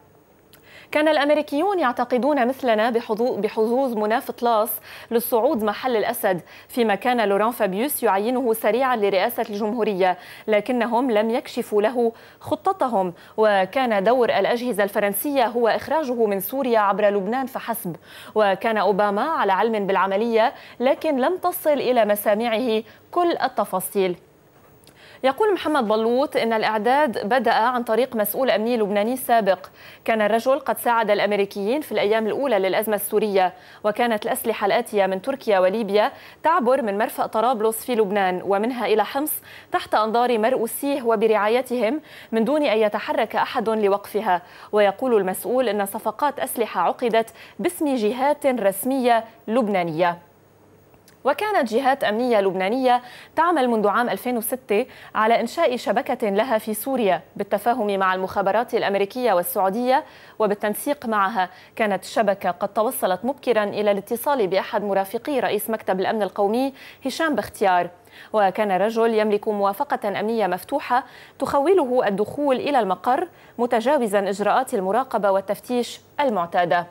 كان الأمريكيون يعتقدون مثلنا بحظوظ مناف طلاس للصعود محل الأسد فيما كان لوران فابيوس يعينه سريعا لرئاسة الجمهورية لكنهم لم يكشفوا له خطتهم وكان دور الأجهزة الفرنسية هو إخراجه من سوريا عبر لبنان فحسب وكان أوباما على علم بالعملية لكن لم تصل إلى مسامعه كل التفاصيل يقول محمد بلوط أن الإعداد بدأ عن طريق مسؤول أمني لبناني سابق كان الرجل قد ساعد الأمريكيين في الأيام الأولى للأزمة السورية وكانت الأسلحة الآتية من تركيا وليبيا تعبر من مرفأ طرابلس في لبنان ومنها إلى حمص تحت أنظار مرؤوسيه وبرعايتهم من دون أن يتحرك أحد لوقفها ويقول المسؤول أن صفقات أسلحة عقدت باسم جهات رسمية لبنانية وكانت جهات أمنية لبنانية تعمل منذ عام 2006 على إنشاء شبكة لها في سوريا بالتفاهم مع المخابرات الأمريكية والسعودية وبالتنسيق معها كانت الشبكة قد توصلت مبكرا إلى الاتصال بأحد مرافقي رئيس مكتب الأمن القومي هشام بختيار وكان رجل يملك موافقة أمنية مفتوحة تخوله الدخول إلى المقر متجاوزا إجراءات المراقبة والتفتيش المعتاده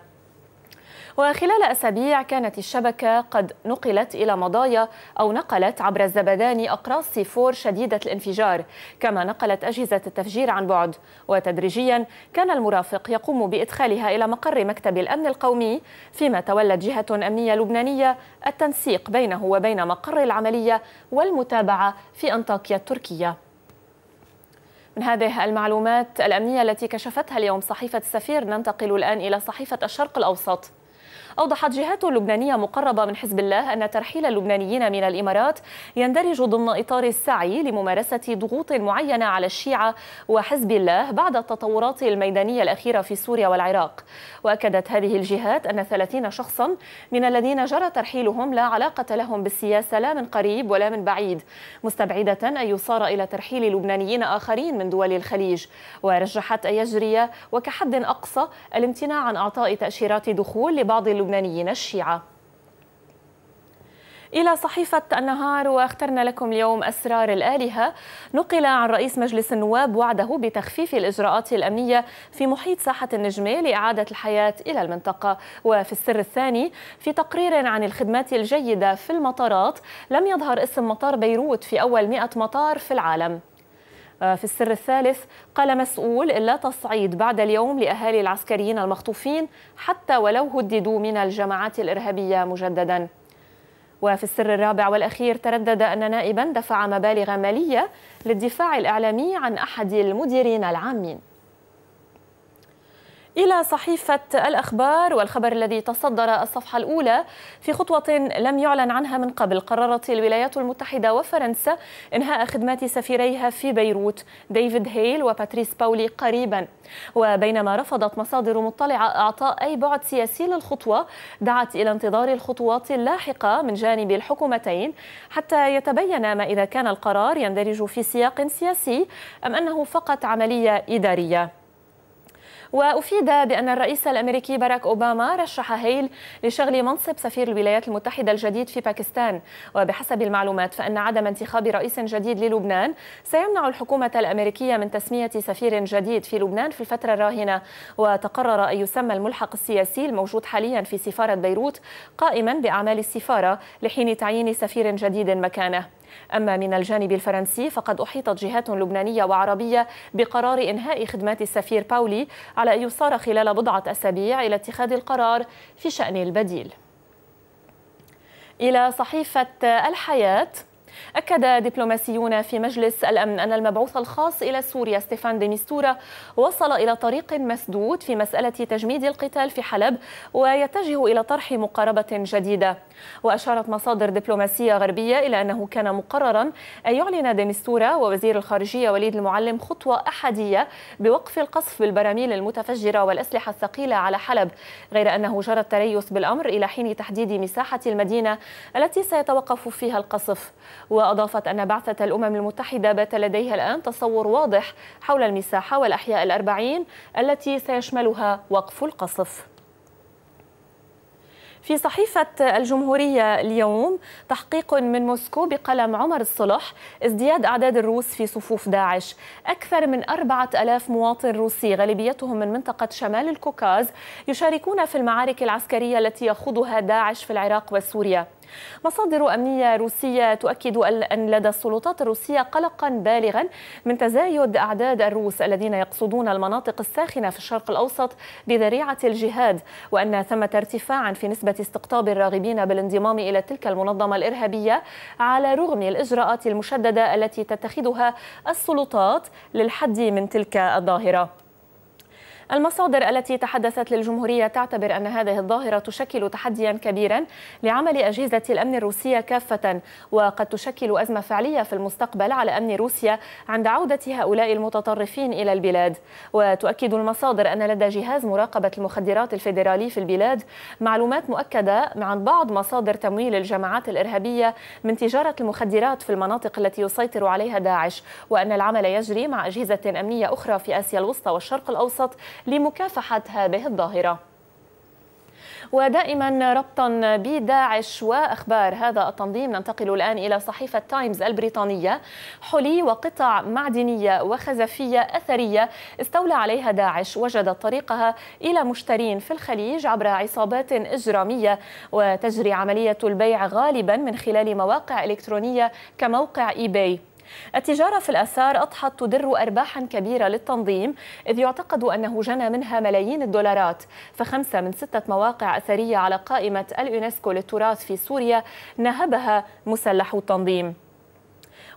وخلال أسابيع كانت الشبكة قد نقلت إلى مضايا أو نقلت عبر الزبدان أقراص سيفور شديدة الانفجار كما نقلت أجهزة التفجير عن بعد وتدريجيا كان المرافق يقوم بإدخالها إلى مقر مكتب الأمن القومي فيما تولت جهة أمنية لبنانية التنسيق بينه وبين مقر العملية والمتابعة في أنطاكيا التركية من هذه المعلومات الأمنية التي كشفتها اليوم صحيفة السفير ننتقل الآن إلى صحيفة الشرق الأوسط أوضحت جهات لبنانية مقربة من حزب الله أن ترحيل اللبنانيين من الإمارات يندرج ضمن إطار السعي لممارسة ضغوط معينة على الشيعة وحزب الله بعد التطورات الميدانية الأخيرة في سوريا والعراق وأكدت هذه الجهات أن 30 شخصا من الذين جرى ترحيلهم لا علاقة لهم بالسياسة لا من قريب ولا من بعيد مستبعدة أن يصار إلى ترحيل لبنانيين آخرين من دول الخليج ورجحت أن يجري وكحد أقصى الامتناع عن أعطاء تأشيرات دخول لبعض اللبنانيين اللبنانيين الشيعة إلى صحيفة النهار واخترنا لكم اليوم أسرار الآلهة نقل عن رئيس مجلس النواب وعده بتخفيف الإجراءات الأمنية في محيط ساحة النجمة لإعادة الحياة إلى المنطقة وفي السر الثاني في تقرير عن الخدمات الجيدة في المطارات لم يظهر اسم مطار بيروت في أول 100 مطار في العالم آه، في السر الثالث قال مسؤول لا تصعيد بعد اليوم لأهالي العسكريين المخطوفين حتى ولو هددوا من الجماعات الإرهابية مجدداً وفي السر الرابع والأخير تردد أن نائبا دفع مبالغ مالية للدفاع الإعلامي عن أحد المديرين العامين إلى صحيفة الأخبار والخبر الذي تصدر الصفحة الأولى في خطوة لم يعلن عنها من قبل قررت الولايات المتحدة وفرنسا إنهاء خدمات سفيريها في بيروت ديفيد هيل وباتريس باولي قريبا وبينما رفضت مصادر مطلعة أعطاء أي بعد سياسي للخطوة دعت إلى انتظار الخطوات اللاحقة من جانب الحكومتين حتى يتبين ما إذا كان القرار يندرج في سياق سياسي أم أنه فقط عملية إدارية وأفيد بأن الرئيس الأمريكي باراك أوباما رشح هيل لشغل منصب سفير الولايات المتحدة الجديد في باكستان وبحسب المعلومات فإن عدم انتخاب رئيس جديد للبنان سيمنع الحكومة الأمريكية من تسمية سفير جديد في لبنان في الفترة الراهنة وتقرر أن يسمى الملحق السياسي الموجود حاليا في سفارة بيروت قائما بأعمال السفارة لحين تعيين سفير جديد مكانه أما من الجانب الفرنسي فقد أحيطت جهات لبنانية وعربية بقرار إنهاء خدمات السفير باولي على أن يصار خلال بضعة أسابيع إلى اتخاذ القرار في شأن البديل إلى صحيفة الحياة أكد دبلوماسيون في مجلس الأمن أن المبعوث الخاص إلى سوريا ستيفان ديميستورا وصل إلى طريق مسدود في مسألة تجميد القتال في حلب ويتجه إلى طرح مقاربة جديدة وأشارت مصادر دبلوماسية غربية إلى أنه كان مقررا أن يعلن ديميستورا ووزير الخارجية وليد المعلم خطوة أحدية بوقف القصف بالبراميل المتفجرة والأسلحة الثقيلة على حلب غير أنه جرى التريث بالأمر إلى حين تحديد مساحة المدينة التي سيتوقف فيها القصف وأضافت أن بعثة الأمم المتحدة بات لديها الآن تصور واضح حول المساحة والأحياء الأربعين التي سيشملها وقف القصف في صحيفة الجمهورية اليوم تحقيق من موسكو بقلم عمر الصلح ازدياد أعداد الروس في صفوف داعش أكثر من أربعة ألاف مواطن روسي غالبيتهم من منطقة شمال الكوكاز يشاركون في المعارك العسكرية التي يخوضها داعش في العراق وسوريا مصادر أمنية روسية تؤكد أن لدى السلطات الروسية قلقا بالغا من تزايد أعداد الروس الذين يقصدون المناطق الساخنة في الشرق الأوسط بذريعة الجهاد وأن ثمة ارتفاعا في نسبة استقطاب الراغبين بالانضمام إلى تلك المنظمة الإرهابية على رغم الإجراءات المشددة التي تتخذها السلطات للحد من تلك الظاهرة المصادر التي تحدثت للجمهورية تعتبر أن هذه الظاهرة تشكل تحديا كبيرا لعمل أجهزة الأمن الروسية كافة وقد تشكل أزمة فعلية في المستقبل على أمن روسيا عند عودة هؤلاء المتطرفين إلى البلاد وتؤكد المصادر أن لدى جهاز مراقبة المخدرات الفيدرالي في البلاد معلومات مؤكدة عن بعض مصادر تمويل الجماعات الإرهابية من تجارة المخدرات في المناطق التي يسيطر عليها داعش وأن العمل يجري مع أجهزة أمنية أخرى في آسيا الوسطى والشرق الأوسط لمكافحة هذه الظاهرة ودائما ربطا بداعش واخبار هذا التنظيم ننتقل الان الى صحيفه تايمز البريطانيه حلي وقطع معدنيه وخزفيه اثريه استولى عليها داعش وجدت طريقها الى مشترين في الخليج عبر عصابات اجراميه وتجري عمليه البيع غالبا من خلال مواقع الكترونيه كموقع ايباي التجارة في الأثار أضحت تدر أرباحا كبيرة للتنظيم إذ يعتقد أنه جنى منها ملايين الدولارات فخمسة من ستة مواقع أثرية على قائمة اليونسكو للتراث في سوريا نهبها مسلحو التنظيم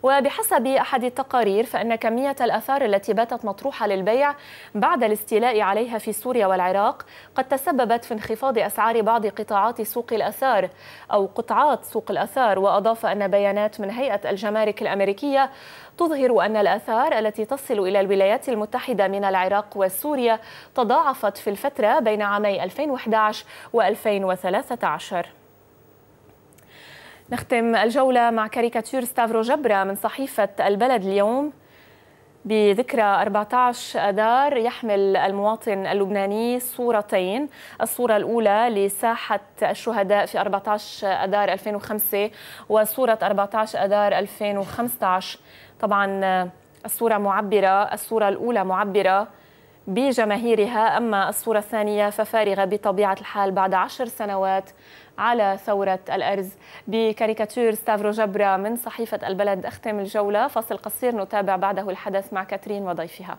وبحسب أحد التقارير فإن كمية الأثار التي باتت مطروحة للبيع بعد الاستيلاء عليها في سوريا والعراق قد تسببت في انخفاض أسعار بعض قطاعات سوق الأثار أو قطعات سوق الأثار وأضاف أن بيانات من هيئة الجمارك الأمريكية تظهر أن الأثار التي تصل إلى الولايات المتحدة من العراق وسوريا تضاعفت في الفترة بين عامي 2011 و 2013 نختم الجولة مع كاريكاتير ستافرو جبرة من صحيفة البلد اليوم بذكرى 14 أدار يحمل المواطن اللبناني صورتين الصورة الأولى لساحة الشهداء في 14 أدار 2005 وصورة 14 أدار 2015 طبعا الصورة معبرة الصورة الأولى معبرة بجماهيرها أما الصورة الثانية ففارغة بطبيعة الحال بعد عشر سنوات على ثورة الأرز بكاريكاتير ستافرو جبرا من صحيفة البلد أختم الجولة فصل قصير نتابع بعده الحدث مع كاترين وضيفها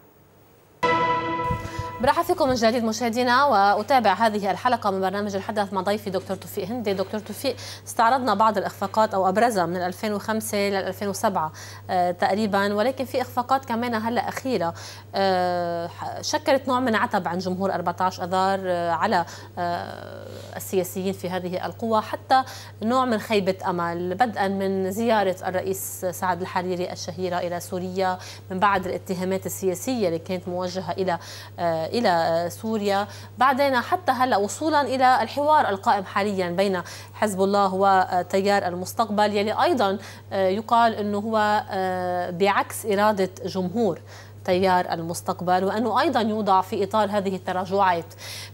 برحب فيكم من جديد مشاهدينا واتابع هذه الحلقه من برنامج الحدث مع ضيفي دكتور توفيق هندي دكتور توفيق استعرضنا بعض الاخفاقات او ابرزها من 2005 ل 2007 تقريبا ولكن في اخفاقات كمان هلا اخيره آه، شكلت نوع من عتب عن جمهور 14 اذار آه، على آه، السياسيين في هذه القوى حتى نوع من خيبه امل بدءا من زياره الرئيس سعد الحريري الشهيره الى سوريا من بعد الاتهامات السياسيه اللي كانت موجهه الى إلى سوريا بعدين حتى هلأ وصولا إلى الحوار القائم حاليا بين حزب الله وتيار المستقبل يلي أيضا آه، يقال أنه هو آه، بعكس إرادة جمهور تيار المستقبل وأنه أيضا يوضع في إطار هذه التراجعات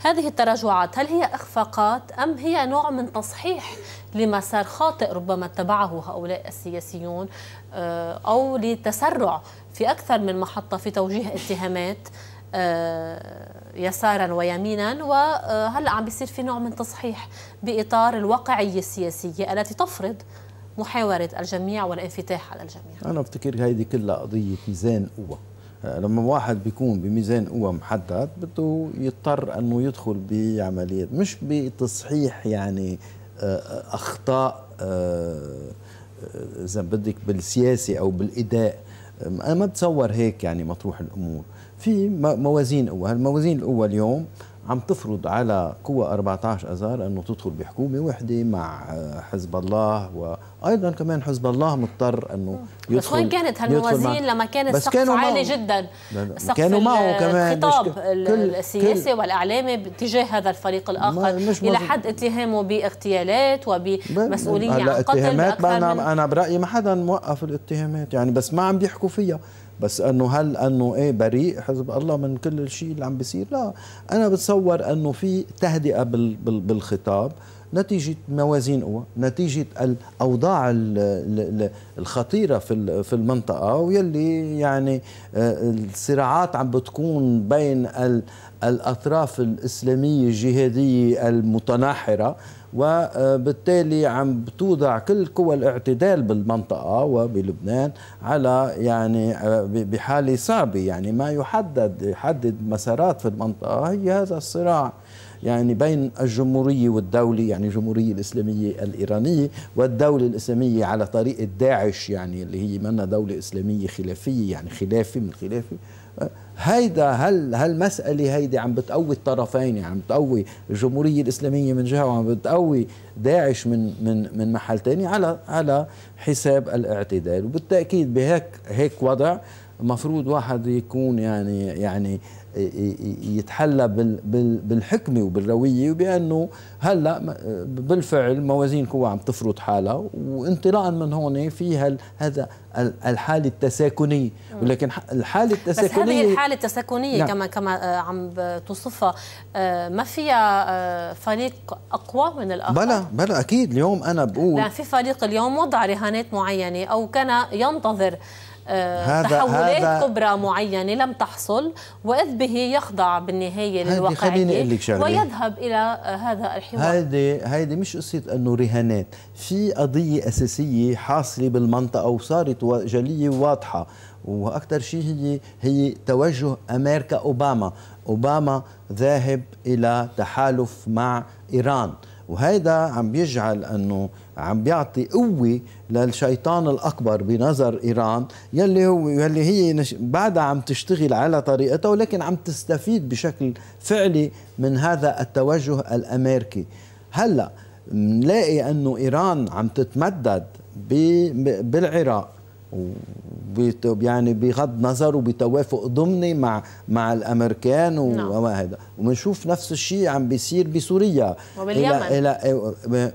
هذه التراجعات هل هي إخفاقات أم هي نوع من تصحيح لمسار خاطئ ربما اتبعه هؤلاء السياسيون آه، أو لتسرع في أكثر من محطة في توجيه اتهامات آه، يسارا ويمينا وهلا عم بيصير في نوع من تصحيح باطار الواقعيه السياسيه التي تفرض محاوره الجميع والانفتاح على الجميع. انا بفتكر هيدي كلها قضيه ميزان قوه. آه، لما واحد بيكون بميزان قوى محدد بده يضطر انه يدخل بعمليات مش بتصحيح يعني آه، اخطاء اذا بدك بالسياسه او بالاداء انا ما بتصور هيك يعني مطروح الامور في موازين قوى الموازين القوى اليوم عم تفرض على قوى 14 أذار أنه تدخل بحكومة وحدة مع آه، حزب الله وأيضا كمان حزب الله مضطر أنه يدخل بس وين كانت هالموازين لما كان السقف عالي معه. جدا السقف كانوا معه كمان الخطاب كل السياسي كل والإعلامي تجاه هذا الفريق الآخر إلى حد اتهامه باغتيالات وبمسؤولية عن قتل أنا, أنا برأيي ما حدا موقف الاتهامات يعني بس ما عم بيحكوا فيها بس انه هل انه ايه بريء حزب الله من كل الشيء اللي عم بيصير لا انا بتصور انه في تهدئه بالخطاب نتيجة موازين قوى نتيجة الأوضاع الخطيرة في في المنطقة ويلي يعني آه، الصراعات عم بتكون بين الأطراف الإسلامية الجهادية المتناحرة وبالتالي آه، عم بتوضع كل قوى الاعتدال بالمنطقة وبلبنان على يعني آه، بحالة صعبة يعني ما يحدد يحدد مسارات في المنطقة هي هذا الصراع يعني بين الجمهورية والدولة يعني الجمهورية الإسلامية الإيرانية والدولة الإسلامية على طريقة داعش يعني اللي هي منا دولة إسلامية خلافية يعني خلافي من خلافي هيدا هل هالمسألة هيدي عم بتقوي الطرفين يعني عم بتقوي الجمهورية الإسلامية من جهة وعم بتقوي داعش من من من محل تاني على على حساب الاعتدال وبالتأكيد بهيك هيك وضع مفروض واحد يكون يعني يعني يتحلى بالحكمه وبالرويه وبانه هلا بالفعل موازين قوى عم تفرض حالها وانطلاقا من هون في هذا الحاله التساكنيه ولكن الحاله التساكنيه بس هذه الحاله التساكنيه نعم. كما كما آه، عم توصفها آه، ما فيها آه، فريق اقوى من الاخر بلا بلا اكيد اليوم انا بقول لا في فريق اليوم وضع رهانات معينه او كان ينتظر آه، هذا تحولات هذا كبرى معينه لم تحصل واذ به يخضع بالنهايه للواقعيه ويذهب الى آه، هذا الحوار هيدي هيدي مش قصه انه رهانات في قضيه اساسيه حاصله بالمنطقه وصارت جليه واضحه واكثر شيء هي هي توجه امريكا اوباما اوباما ذاهب الى تحالف مع ايران وهذا عم بيجعل انه عم بيعطي قوة للشيطان الأكبر بنظر إيران يلي, هو يلي هي نش... بعدها عم تشتغل على طريقتها ولكن عم تستفيد بشكل فعلي من هذا التوجه الأمريكي هلأ نلاقي أنه إيران عم تتمدد ب... بالعراق يعني بغض نظر وبتوافق ضمني مع مع الامريكان وما نعم. هذا وبنشوف نفس الشيء عم بيصير بسوريا وباليمن إلى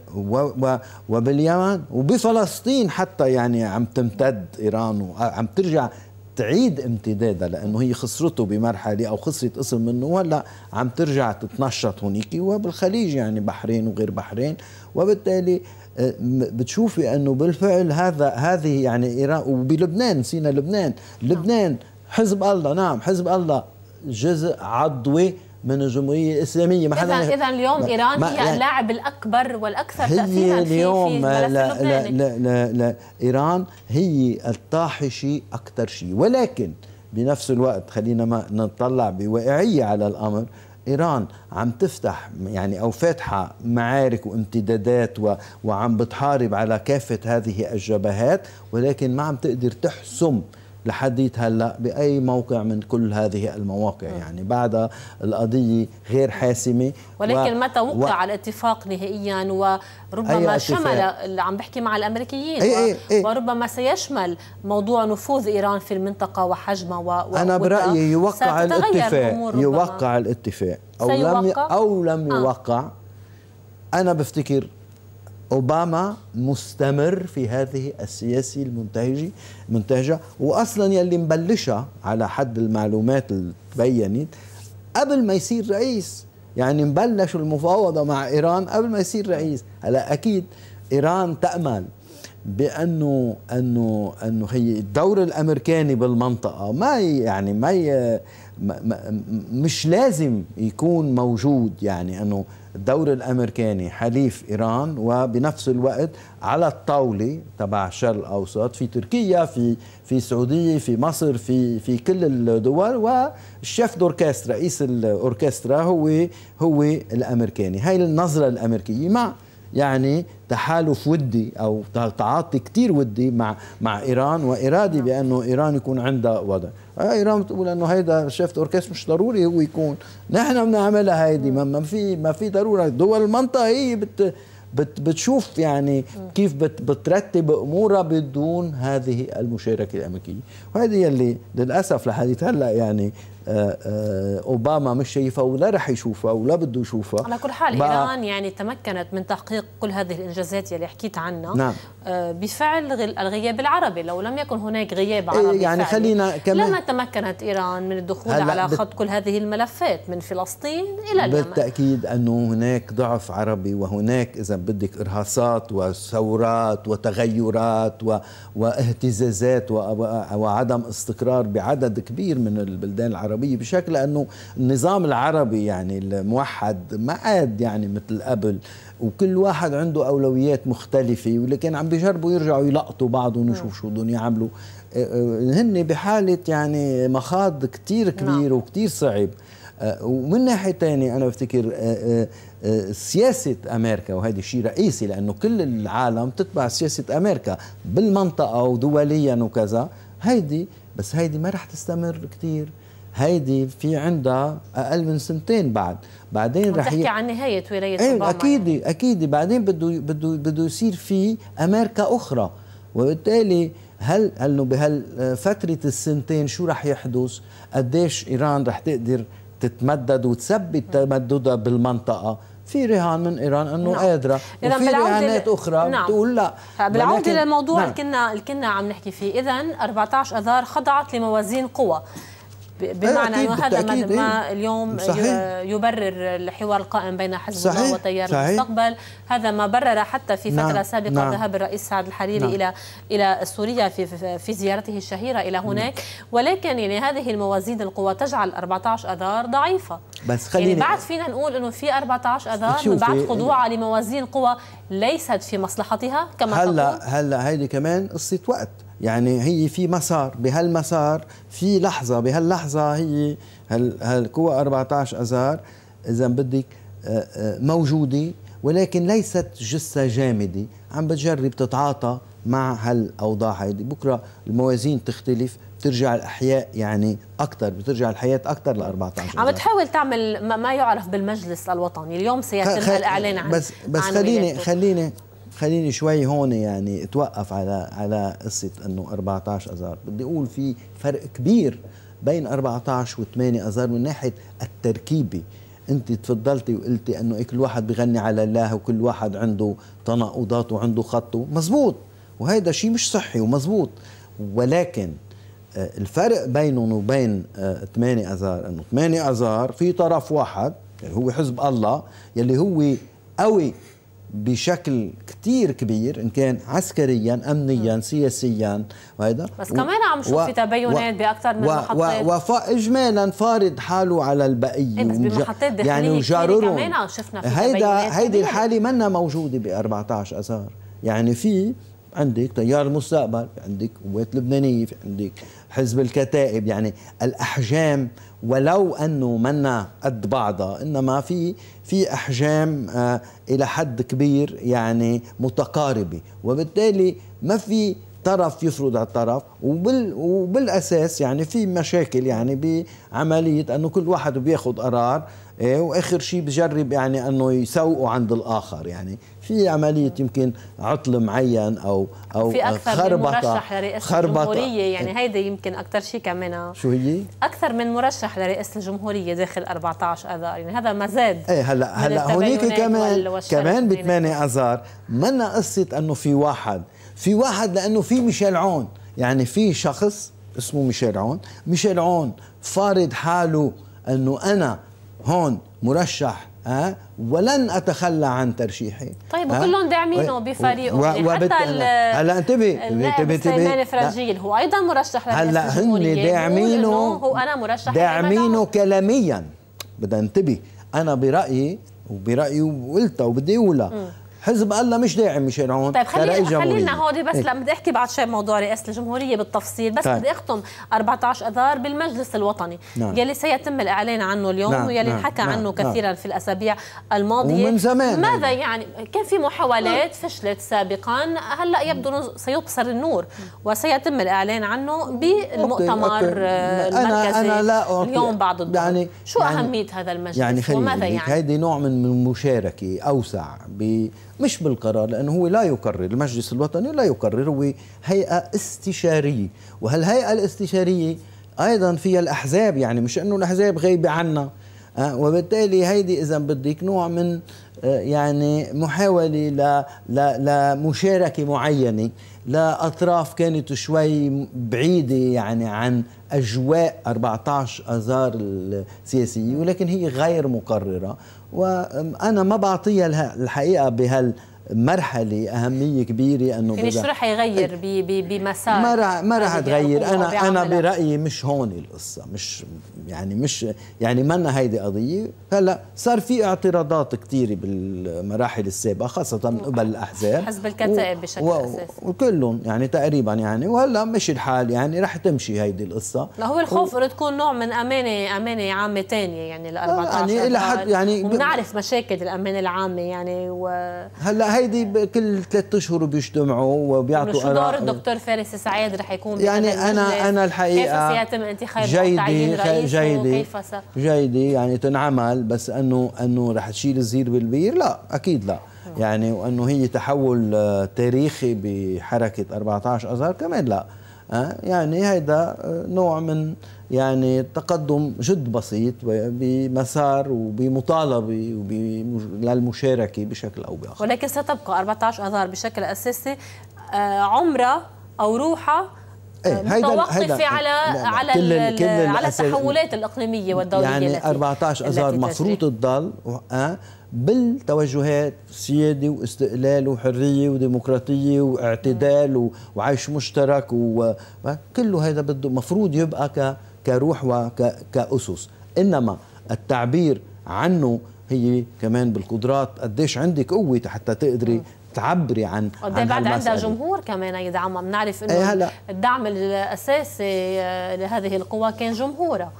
وباليمن وبفلسطين حتى يعني عم تمتد ايران وعم ترجع تعيد امتدادها لانه هي خسرته بمرحله او خسرت قسم منه وهلا عم ترجع تتنشط هونيك وبالخليج يعني بحرين وغير بحرين وبالتالي آه، بتشوفي انه بالفعل هذا هذه يعني ايران وبلبنان نسينا لبنان نعم. لبنان حزب الله نعم حزب الله جزء عضوي من الجمهورية الإسلامية ما حدا إذا اليوم إيران ما هي اللاعب الأكبر والأكثر تأثيرا اليوم في, في لا, لا, لا, لا, لا إيران هي الطاحشة أكثر شيء ولكن بنفس الوقت خلينا ما نطلع بواقعية على الأمر ايران عم تفتح يعني او فاتحه معارك وامتدادات و وعم بتحارب على كافه هذه الجبهات ولكن ما عم تقدر تحسم لحديت هلا باي موقع من كل هذه المواقع م. يعني بعد القضيه غير حاسمه ولكن و... متى وقع و... الاتفاق نهائيا وربما شمل اللي عم بحكي مع الامريكيين أي أي أي. وربما سيشمل موضوع نفوذ ايران في المنطقه وحجمها و... انا برايي يوقع الاتفاق يوقع الاتفاق او لم او لم آه. يوقع آه. انا بفتكر اوباما مستمر في هذه السياسه المنتهجه منتهجه واصلا يلي مبلشها على حد المعلومات اللي تبينت قبل ما يصير رئيس يعني مبلش المفاوضه مع ايران قبل ما يصير رئيس هلا اكيد ايران تامل بانه انه انه هي الدور الامريكاني بالمنطقه ما يعني ما, ي... ما مش لازم يكون موجود يعني انه الدور الامريكاني حليف ايران وبنفس الوقت على الطاوله تبع الشرق الاوسط في تركيا في في السعوديه في مصر في في كل الدول والشيف دوركسترا رئيس الاوركسترا هو هو الامريكاني هاي النظره الامريكيه مع يعني تحالف ودي او تعاطي كثير ودي مع مع ايران وارادي بانه ايران يكون عندها وضع آه، ايران بتقول انه هيدا شيف اوركستر مش ضروري هو يكون نحن بنعملها هيدي ما في ما في ضروره دول المنطقه هي بت بت بتشوف يعني كيف بت بترتب امورها بدون هذه المشاركه الامريكيه، وهذه يلي للاسف لحديث هلا يعني آه، آه، اوباما مش شايفها ولا رح يشوفها ولا بده يشوفها على كل حال ايران يعني تمكنت من تحقيق كل هذه الانجازات يلي حكيت عنها نعم. آه، بفعل الغياب العربي لو لم يكن هناك غياب إيه، عربي يعني فعلي خلينا كمان لما تمكنت ايران من الدخول على خط كل هذه الملفات من فلسطين الى اليمن بالتاكيد انه هناك ضعف عربي وهناك اذا بدك ارهاصات وثورات وتغيرات و... واهتزازات و... وعدم استقرار بعدد كبير من البلدان العربيه العربية بشكل أنه النظام العربي يعني الموحد ما عاد يعني مثل قبل وكل واحد عنده أولويات مختلفة ولكن عم بيجربوا يرجعوا يلقطوا بعض ونشوف نعم. شو بدهم يعملوا أه، أه، هن بحالة يعني مخاض كتير كبير نعم. وكتير صعب أه، ومن ناحية تانية أنا بفتكر سياسة أمريكا وهذا شيء رئيسي لأنه كل العالم تتبع سياسة أمريكا بالمنطقة ودوليا وكذا هيدي بس هيدي ما رح تستمر كتير هيدي في عندها اقل من سنتين بعد بعدين رح تحكي عن نهايه ولايه ايه اوباما اكيد يعني. اكيد بعدين بده بده بده يصير في امريكا اخرى وبالتالي هل انه بهالفتره السنتين شو رح يحدث قديش ايران رح تقدر تتمدد وتثبت تمددها بالمنطقه في رهان من ايران انه نعم. قادره اذا وفي رهانات اخرى نعم. بتقول لا بالعوده للموضوع نعم. اللي كنا اللي كنا عم نحكي فيه اذا 14 اذار خضعت لموازين قوى أيوة، بمعنى انه هذا ما إيه. اليوم صحيح. يبرر الحوار القائم بين حزب الله وتيار صحيح. المستقبل هذا ما برر حتى في فتره نعم. سابقه نعم. ذهاب الرئيس سعد الحريري نعم. الى الى سوريا في في زيارته الشهيره الى نعم. هناك نعم. ولكن يعني هذه الموازين القوى تجعل 14 اذار ضعيفه بس يعني خليني يعني بعد فينا نقول انه في 14 اذار من بعد خضوعها لموازين قوى ليست في مصلحتها كما هلا هلا هيدي كمان قصه وقت يعني هي في مسار بهالمسار في لحظة بهاللحظة هي هالقوة 14 أذار إذا بدك آه، آه، موجودة ولكن ليست جثة جامدة عم بتجرب تتعاطى مع هالأوضاع هيدي بكرة الموازين تختلف بترجع الأحياء يعني أكثر بترجع الحياة أكثر ل 14 عم تحاول تعمل ما يعرف بالمجلس الوطني اليوم سيتم خ... الإعلان عن بس بس عن خليني خليني خليني شوي هون يعني اتوقف على على قصه انه 14 اذار بدي اقول في فرق كبير بين 14 و8 اذار من ناحيه التركيبه انت تفضلتي وقلتي انه إيه، كل واحد بغني على الله وكل واحد عنده تناقضات وعنده خطه مزبوط وهيدا شيء مش صحي ومزبوط ولكن آه، الفرق بينهم وبين 8 آه، اذار انه 8 اذار في طرف واحد اللي هو حزب الله يلي هو قوي بشكل كتير كبير ان كان عسكريا امنيا سياسيا وهذا بس و... كمان عم نشوف و... في تباينات و... باكثر من و... محطات و... وفا اجمالا فارض حاله على البقيه إيه، ومج... يعني وجررهم كمان آه، شفنا في هيدا هيدي الحاله منا موجوده ب 14 اذار يعني في عندك تيار المستقبل عندك قوات لبنانيه في عندك حزب الكتائب يعني الأحجام ولو أنه منا قد بعضها إنما في في أحجام آه، إلى حد كبير يعني متقاربة وبالتالي ما في طرف يفرض على الطرف وبال وبالاساس يعني في مشاكل يعني بعمليه انه كل واحد بياخذ قرار إيه، واخر شيء بجرب يعني انه يسوقه عند الاخر يعني في عمليه يمكن عطل معين او او في اكثر خربطه من مرشح لرئاسه الجمهوريه يعني إيه. هيدا يمكن اكثر شيء كمان شو هي؟ اكثر من مرشح لرئاسه الجمهوريه داخل 14 اذار يعني هذا ما زاد ايه هلا هلا هونيك كمان كمان ب 8 اذار منا قصه انه في واحد في واحد لانه في ميشيل عون يعني في شخص اسمه ميشيل عون ميشيل عون فارض حاله انه انا هون مرشح أه؟ ولن اتخلى عن ترشيحي طيب أه؟ وكلهم داعمينه بفريقه و... يعني حتى هلا انتبه انتبه انتبه فرنجيل هو ايضا مرشح هلا هن داعمينه هو انا مرشح داعمينه كلاميا بدنا انتبه انا برايي وبرايي وقلتها وبدي اقولها حزب الله مش داعم مشان هون طيب خلينا خلينا هودي بس إيه. لما بدي احكي بعد شوي موضوع رئاسه الجمهوريه بالتفصيل بس طيب. بدي اختم 14 اذار بالمجلس الوطني نعم. يلي سيتم الاعلان عنه اليوم نعم. ويلي نعم، انحكى نعم. عنه نعم. كثيرا نعم. في الاسابيع الماضيه ومن زمان ماذا يعني كان في محاولات نعم. فشلت سابقا هلا نعم. يبدو سيبصر النور وسيتم الاعلان عنه بالمؤتمر المركزي أنا لا أوكي. اليوم بعد الظهر يعني شو يعني اهميه هذا المجلس يعني وماذا يعني هيدي نوع من المشاركه اوسع ب مش بالقرار لأنه هو لا يقرر المجلس الوطني لا يقرر هو هيئة استشارية وهالهيئة الاستشارية أيضا فيها الأحزاب يعني مش أنه الأحزاب غايبة عنا آه، وبالتالي هيدي إذا بدك نوع من آه، يعني محاولة ل... لمشاركة معينة لأطراف كانت شوي بعيدة يعني عن أجواء 14 أذار السياسية ولكن هي غير مقررة وانا ما بعطيها الحقيقه بهال مرحله اهميه كبيره انه يعني شو رح يغير إيه. بمسار ما رح ما رح تغير انا انا برايي مش هون القصه مش يعني مش يعني منا هيدي قضيه هلا صار في اعتراضات كثيره بالمراحل السابقه خاصه من قبل الاحزاب حزب الكتائب بشكل و... اساسي وكلهم يعني تقريبا يعني وهلا مشي الحال يعني رح تمشي هيدي القصه لا هو الخوف و... انه تكون نوع من امانه امانه عامه ثانيه يعني ال 14 يعني الى حد يعني بنعرف مشاكل الامانه العامه يعني و... هلا هيدي كل ثلاثة اشهر بيجتمعوا وبيعطوا شو دور الدكتور فارس سعيد رح يكون يعني انا انا الحقيقه كيف سيتم انتخاب جيدي جيدي وكيف يعني تنعمل بس انه انه رح تشيل الزير بالبير لا اكيد لا يعني وانه هي تحول آه، تاريخي بحركه 14 اذار كمان لا آه، يعني هيدا آه، نوع من يعني تقدم جد بسيط بمسار وبمطالبة للمشاركة بشكل أو بآخر ولكن ستبقى 14 أذار بشكل أساسي آه، عمره أو روحه آه، ايه متوقفه على لا لا على كل كل على التحولات الاقليميه والدوليه يعني 14 اذار مفروض تضل آه، بالتوجهات سيادة واستقلال وحرية وديمقراطية واعتدال وعيش مشترك وكله هذا بده مفروض يبقى ك كروح وكأسس إنما التعبير عنه هي كمان بالقدرات قديش عندك قوة حتى تقدري تعبري عن قد عن بعد عندها جمهور كمان يدعمها بنعرف إيه، انه إيه هلا الدعم الاساسي آه، لهذه القوى كان جمهورها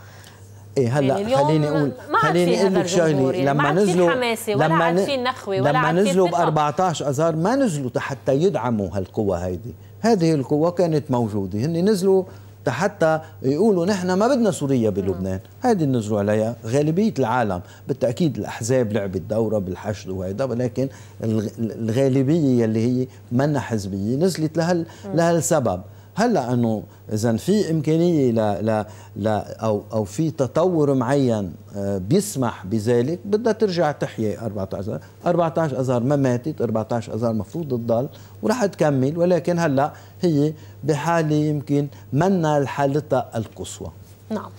ايه هلا يعني خليني اقول خليني اقول لك شغله يعني لما نزلوا لما نخوه ولا لما نزلوا ب 14 اذار ما نزلوا حتى يدعموا هالقوى هيدي هذه القوى كانت موجوده هن نزلوا حتى يقولوا نحن ما بدنا سوريا بلبنان هذه النزلوا عليها غالبية العالم بالتأكيد الأحزاب لعبت دورة بالحشد وهيدا ولكن الغالبية اللي هي منا حزبية نزلت لهال لهالسبب هلا انه اذا في امكانيه ل ل او او في تطور معين آه، بيسمح بذلك بدها ترجع تحيي 14 14 اذار ما ماتت 14 اذار مفروض تضل ورح تكمل ولكن هلا هي بحاله يمكن منا لحالتها القصوى نعم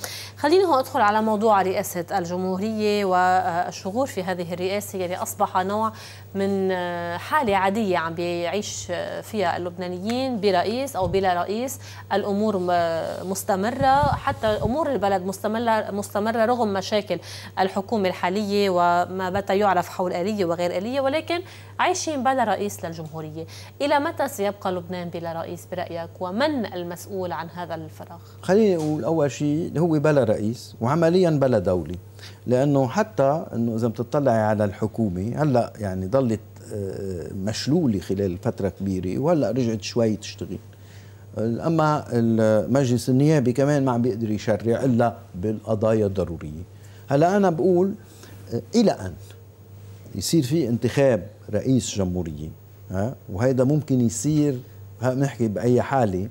خليني هون أدخل على موضوع رئاسة الجمهورية والشغور في هذه الرئاسة يعني أصبح نوع من آه، حالة عادية عم بيعيش آه، فيها اللبنانيين برئيس أو بلا رئيس الأمور آه، مستمرة حتى أمور البلد مستمرة, مستمرة رغم مشاكل الحكومة الحالية وما بات يعرف حول آلية وغير آلية ولكن عايشين بلا رئيس للجمهورية إلى متى سيبقى لبنان بلا رئيس برأيك ومن المسؤول عن هذا الفراغ؟ خليني أقول أول شيء هو بلا رئيس رئيس وعمليا بلا دولة لأنه حتى أنه إذا بتطلعي على الحكومة هلأ يعني ضلت آه، مشلولة خلال فترة كبيرة وهلأ رجعت شوي تشتغل أما المجلس النيابي كمان ما عم بيقدر يشرع إلا بالقضايا الضرورية هلأ أنا بقول آه، إلى أن يصير في انتخاب رئيس جمهورية وهيدا ممكن يصير بنحكي بأي حالة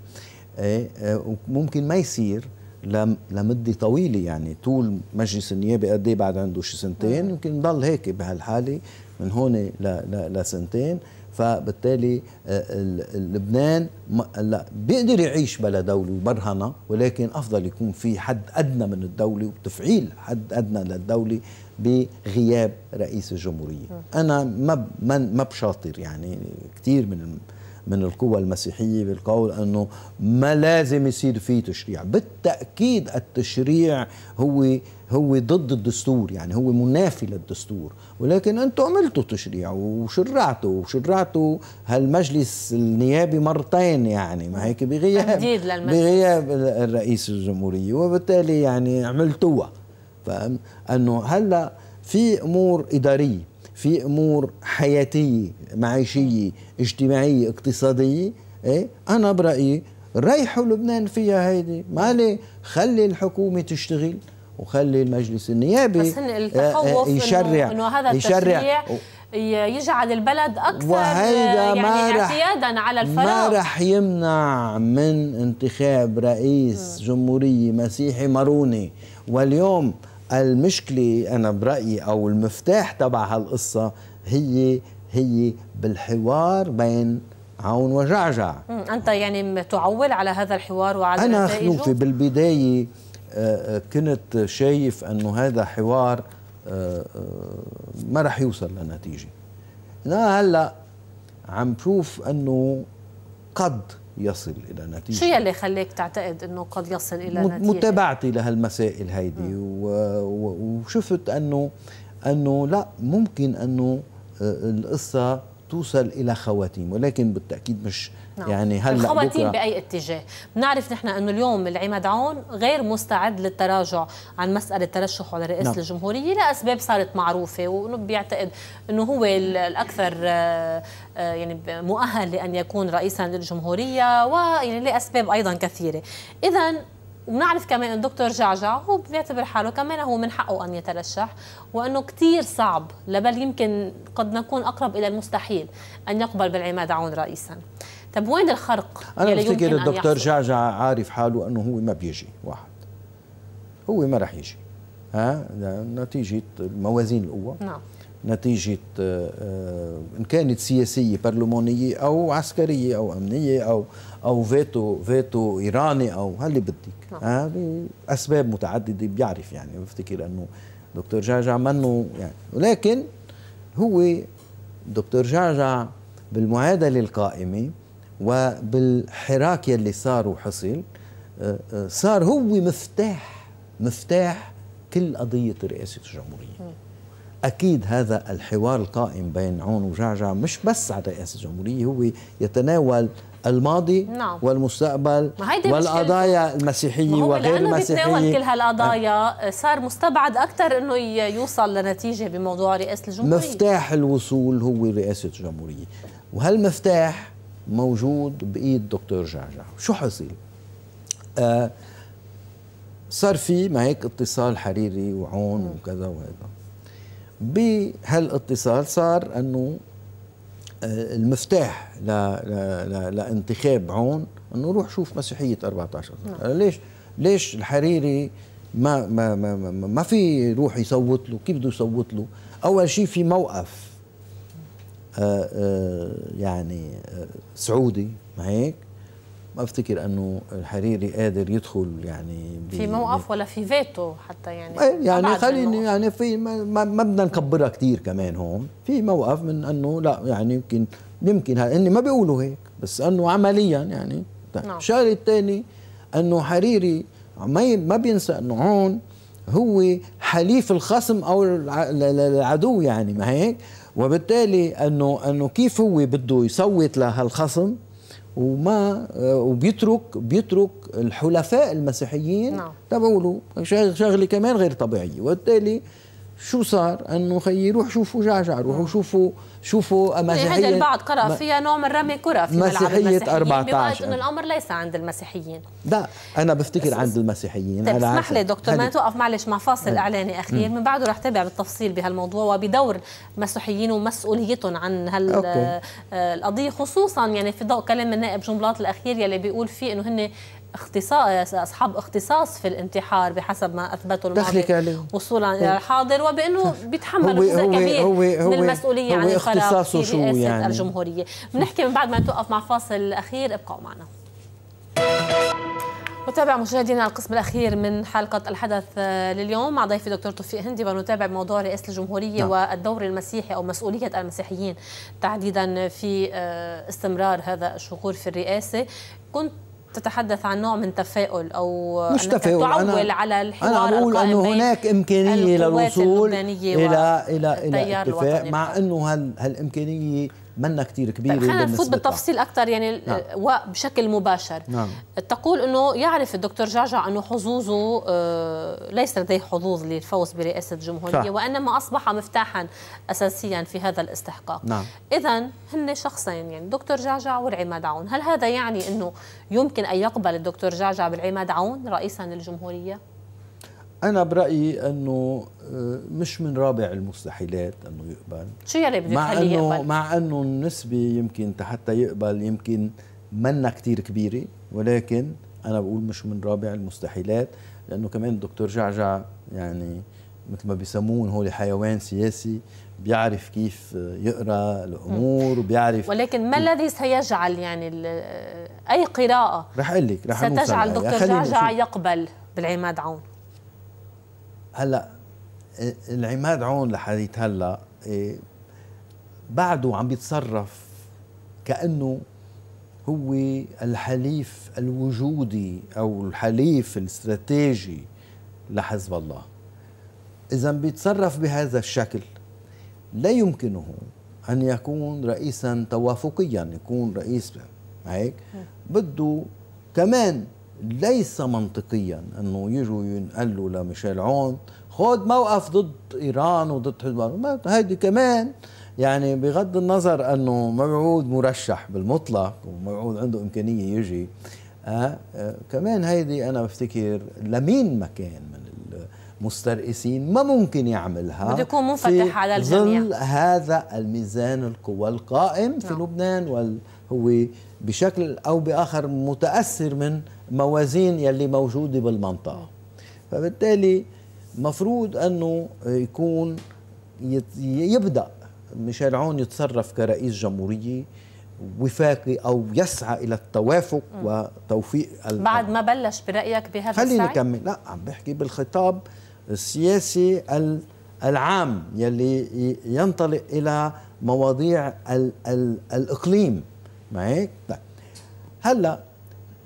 آه، ممكن ما يصير لمده طويله يعني طول مجلس النيابه قد ايه بعد عنده شي سنتين آه. يمكن ضل هيك بهالحاله من هون لسنتين فبالتالي آه، لبنان لا بيقدر يعيش بلا دوله وبرهنه ولكن افضل يكون في حد ادنى من الدوله وتفعيل حد ادنى للدوله بغياب رئيس الجمهوريه آه. انا ما ما بشاطر يعني كثير من من القوى المسيحية بالقول أنه ما لازم يصير في تشريع بالتأكيد التشريع هو هو ضد الدستور يعني هو منافي للدستور ولكن انتم عملتوا تشريع وشرعتوا وشرعتوا هالمجلس النيابي مرتين يعني ما هيك بغياب بغياب الرئيس الجمهورية وبالتالي يعني عملتوها فانه هلا في امور اداريه في امور حياتيه معيشيه اجتماعيه اقتصاديه ايه انا برايي ريحوا لبنان فيها هيدي مالي خلي الحكومه تشتغل وخلي المجلس النيابي بس هن آه، آه، التخوف يشرع انه هذا التشريع يجعل البلد اكثر وهيدا آه، يعني ما رح اعتيادا على الفراغ ما رح يمنع من انتخاب رئيس جمهوريه مسيحي ماروني واليوم المشكلة أنا برأيي أو المفتاح تبع هالقصة هي هي بالحوار بين عون وجعجع أنت يعني تعول على هذا الحوار وعلى أنا خلوفي بالبداية آه، آه، كنت شايف أنه هذا حوار آه، ما رح يوصل لنتيجة أنا هلأ عم بشوف أنه قد يصل الى نتيجه شو يلي خليك تعتقد انه قد يصل الى نتيجه متابعتي لهالمسائل هيدي وشفت انه انه لا ممكن انه آه، القصه توصل الى خواتيم ولكن بالتاكيد مش نعم. يعني هلا الخواتيم بأي اتجاه بنعرف نحن أنه اليوم العماد عون غير مستعد للتراجع عن مسألة ترشحه لرئاسة نعم. الجمهورية لأسباب صارت معروفة وأنه بيعتقد أنه هو الأكثر آه، آه، يعني مؤهل لأن يكون رئيسا للجمهورية ويعني لأسباب أيضا كثيرة إذا ونعرف كمان ان الدكتور جعجع هو بيعتبر حاله كمان هو من حقه ان يترشح وانه كثير صعب لبل يمكن قد نكون اقرب الى المستحيل ان يقبل بالعماد عون رئيسا. طب وين الخرق انا بفتكر الدكتور جعجع عارف حاله انه هو ما بيجي واحد هو ما راح يجي ها نتيجه موازين القوى نعم نتيجة آه، آه، إن كانت سياسية برلمانية أو عسكرية أو أمنية أو أو فيتو فيتو إيراني أو هاللي بدك نعم. ها أسباب متعددة بيعرف يعني بفتكر أنه دكتور جعجع منه يعني ولكن هو دكتور جعجع بالمعادلة القائمة وبالحراك يلي صار وحصل آه، آه، صار هو مفتاح مفتاح كل قضية رئاسة الجمهورية أكيد هذا الحوار القائم بين عون وجعجع مش بس على رئاسة الجمهورية هو يتناول الماضي نعم. والمستقبل والقضايا المسيحية وغير المسيحية لأنه بيتناول كل هالقضايا آه. صار مستبعد أكثر أنه يوصل لنتيجة بموضوع رئاسة الجمهورية مفتاح الوصول هو رئاسة الجمهورية وهالمفتاح موجود بايد دكتور جعجع شو حصل آه صار في ما هيك اتصال حريري وعون وكذا وهذا بهالاتصال صار انه آه، المفتاح ل... ل... ل... لانتخاب عون انه روح شوف مسيحيه 14 اذار نعم. ليش ليش الحريري ما ما ما ما, ما في روح يصوت له كيف بده يصوت له اول شيء في موقف آه، آه، يعني آه، سعودي ما هيك ما افتكر انه الحريري قادر يدخل يعني في موقف ولا في فيتو حتى يعني إيه، يعني خليني يعني في ما, ما بدنا نكبرها كثير كمان هون في موقف من انه لا يعني يمكن يمكن هن ما بيقولوا هيك بس انه عمليا يعني طيب، نعم. الشغله الثاني انه حريري ما ما بينسى انه هون هو حليف الخصم او العدو يعني ما هيك وبالتالي انه انه كيف هو بده يصوت لهالخصم وما وبيترك بيترك الحلفاء المسيحيين نعم. تبعوا له شغله كمان غير طبيعيه وبالتالي شو صار انه خيي روح شوفوا جعجع روحوا شوفوا شوفوا مسيحية يعني البعض قرأ فيها نوع من رمي كرة في مسيحية 14 انه الامر ليس عند المسيحيين لا انا بفتكر عند المسيحيين طيب اسمح لي دكتور ما نتوقف معلش مع فاصل هل. إيه. اعلاني اخير من بعده رح تابع بالتفصيل بهالموضوع وبدور المسيحيين ومسؤوليتهم عن هالقضيه آه، خصوصا يعني في ضوء كلام النائب جنبلاط الاخير يلي بيقول فيه انه هن اختصاص اصحاب اختصاص في الانتحار بحسب ما اثبته الماضي وصولا الى إيه. الحاضر وبانه بيتحملوا جزء كبير هو هو من المسؤوليه هو عن الفراغ في رئاسه يعني. الجمهوريه بنحكي من بعد ما نتوقف مع فاصل اخير ابقوا معنا وتابع مشاهدينا القسم الاخير من حلقه الحدث لليوم مع ضيفي دكتور توفيق هندي ونتابع موضوع رئاسه الجمهوريه نعم. والدور المسيحي او مسؤوليه المسيحيين تحديدا في آه، استمرار هذا الشغور في الرئاسه كنت تتحدث عن نوع من تفاؤل او مش تفاؤل تعول أنا على الحوار انا بقول انه هناك امكانيه للوصول الى الى الى اتفاق مع انه هالامكانيه منا كثير كبير طيب، خلينا نفوت بالتفصيل اكثر يعني نعم. وبشكل مباشر نعم. تقول انه يعرف الدكتور جعجع انه حظوظه آه، ليس لديه حظوظ للفوز برئاسه الجمهوريه وانما اصبح مفتاحا اساسيا في هذا الاستحقاق نعم. اذا هن شخصين يعني الدكتور جعجع والعماد عون هل هذا يعني انه يمكن ان يقبل الدكتور جعجع بالعماد عون رئيسا للجمهوريه انا برايي انه آه، مش من رابع المستحيلات انه يقبل شو يعني بدك مع انه يقبل؟ مع انه النسبه يمكن حتى يقبل يمكن منا كتير كبيره ولكن انا بقول مش من رابع المستحيلات لانه كمان الدكتور جعجع يعني مثل ما بيسمون هو حيوان سياسي بيعرف كيف يقرا الامور وبيعرف ولكن ما الذي سيجعل يعني آه، اي قراءه رح اقول لك رح ستجعل دكتور جعجع يقبل بالعماد عون هلا العماد عون لحديت هلا إيه بعده عم بيتصرف كانه هو الحليف الوجودي او الحليف الاستراتيجي لحزب الله اذا بيتصرف بهذا الشكل لا يمكنه ان يكون رئيسا توافقيا يكون رئيس هيك بده كمان ليس منطقيا انه يجوا ينقلوا لميشيل عون خذ موقف ضد ايران وضد حزب الله هيدي كمان يعني بغض النظر انه موعود مرشح بالمطلق وموعود عنده امكانيه يجي آه, آه كمان هيدي انا بفتكر لمين ما كان من المسترئسين ما ممكن يعملها بده يكون منفتح على الجميع ظل هذا الميزان القوى القائم في نعم. لبنان وهو بشكل او باخر متاثر من موازين يلي موجوده بالمنطقه فبالتالي مفروض انه يكون يبدا ميشيل عون يتصرف كرئيس جمهوريه وفاقي او يسعى الى التوافق م. وتوفيق بعد ما بلش برايك بهذا السعي؟ خليني نكمل لا عم بحكي بالخطاب السياسي العام يلي ينطلق الى مواضيع الـ الـ الاقليم ما هيك؟ طيب. هلا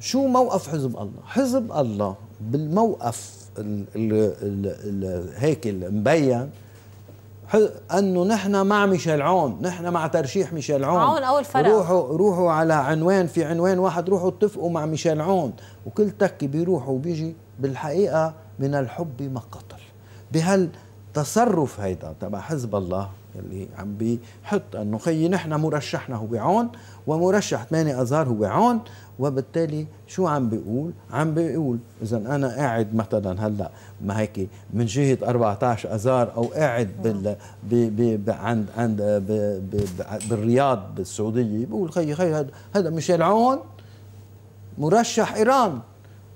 شو موقف حزب الله حزب الله بالموقف ال ال هيك المبين انه نحن مع ميشيل عون نحن مع ترشيح ميشيل عون عون اول الفرق روحوا روحوا على عنوان في عنوان واحد روحوا اتفقوا مع ميشيل عون وكل تكي بيروح وبيجي بالحقيقه من الحب ما قتل بهالتصرف هيدا تبع حزب الله اللي عم بيحط انه خيي نحن مرشحنا هو عون ومرشح 8 اذار هو عون وبالتالي شو عم بيقول عم بيقول اذا انا قاعد مثلا هلا ما هيك من جهه 14 اذار او قاعد آه. بال عند عند بالرياض بالسعوديه بقول خيي خيي هذا هذا ميشيل عون مرشح ايران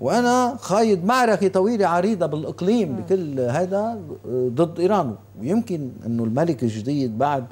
وانا خايض معركه طويله عريضه بالاقليم آه. بكل هذا ضد ايران ويمكن انه الملك الجديد بعد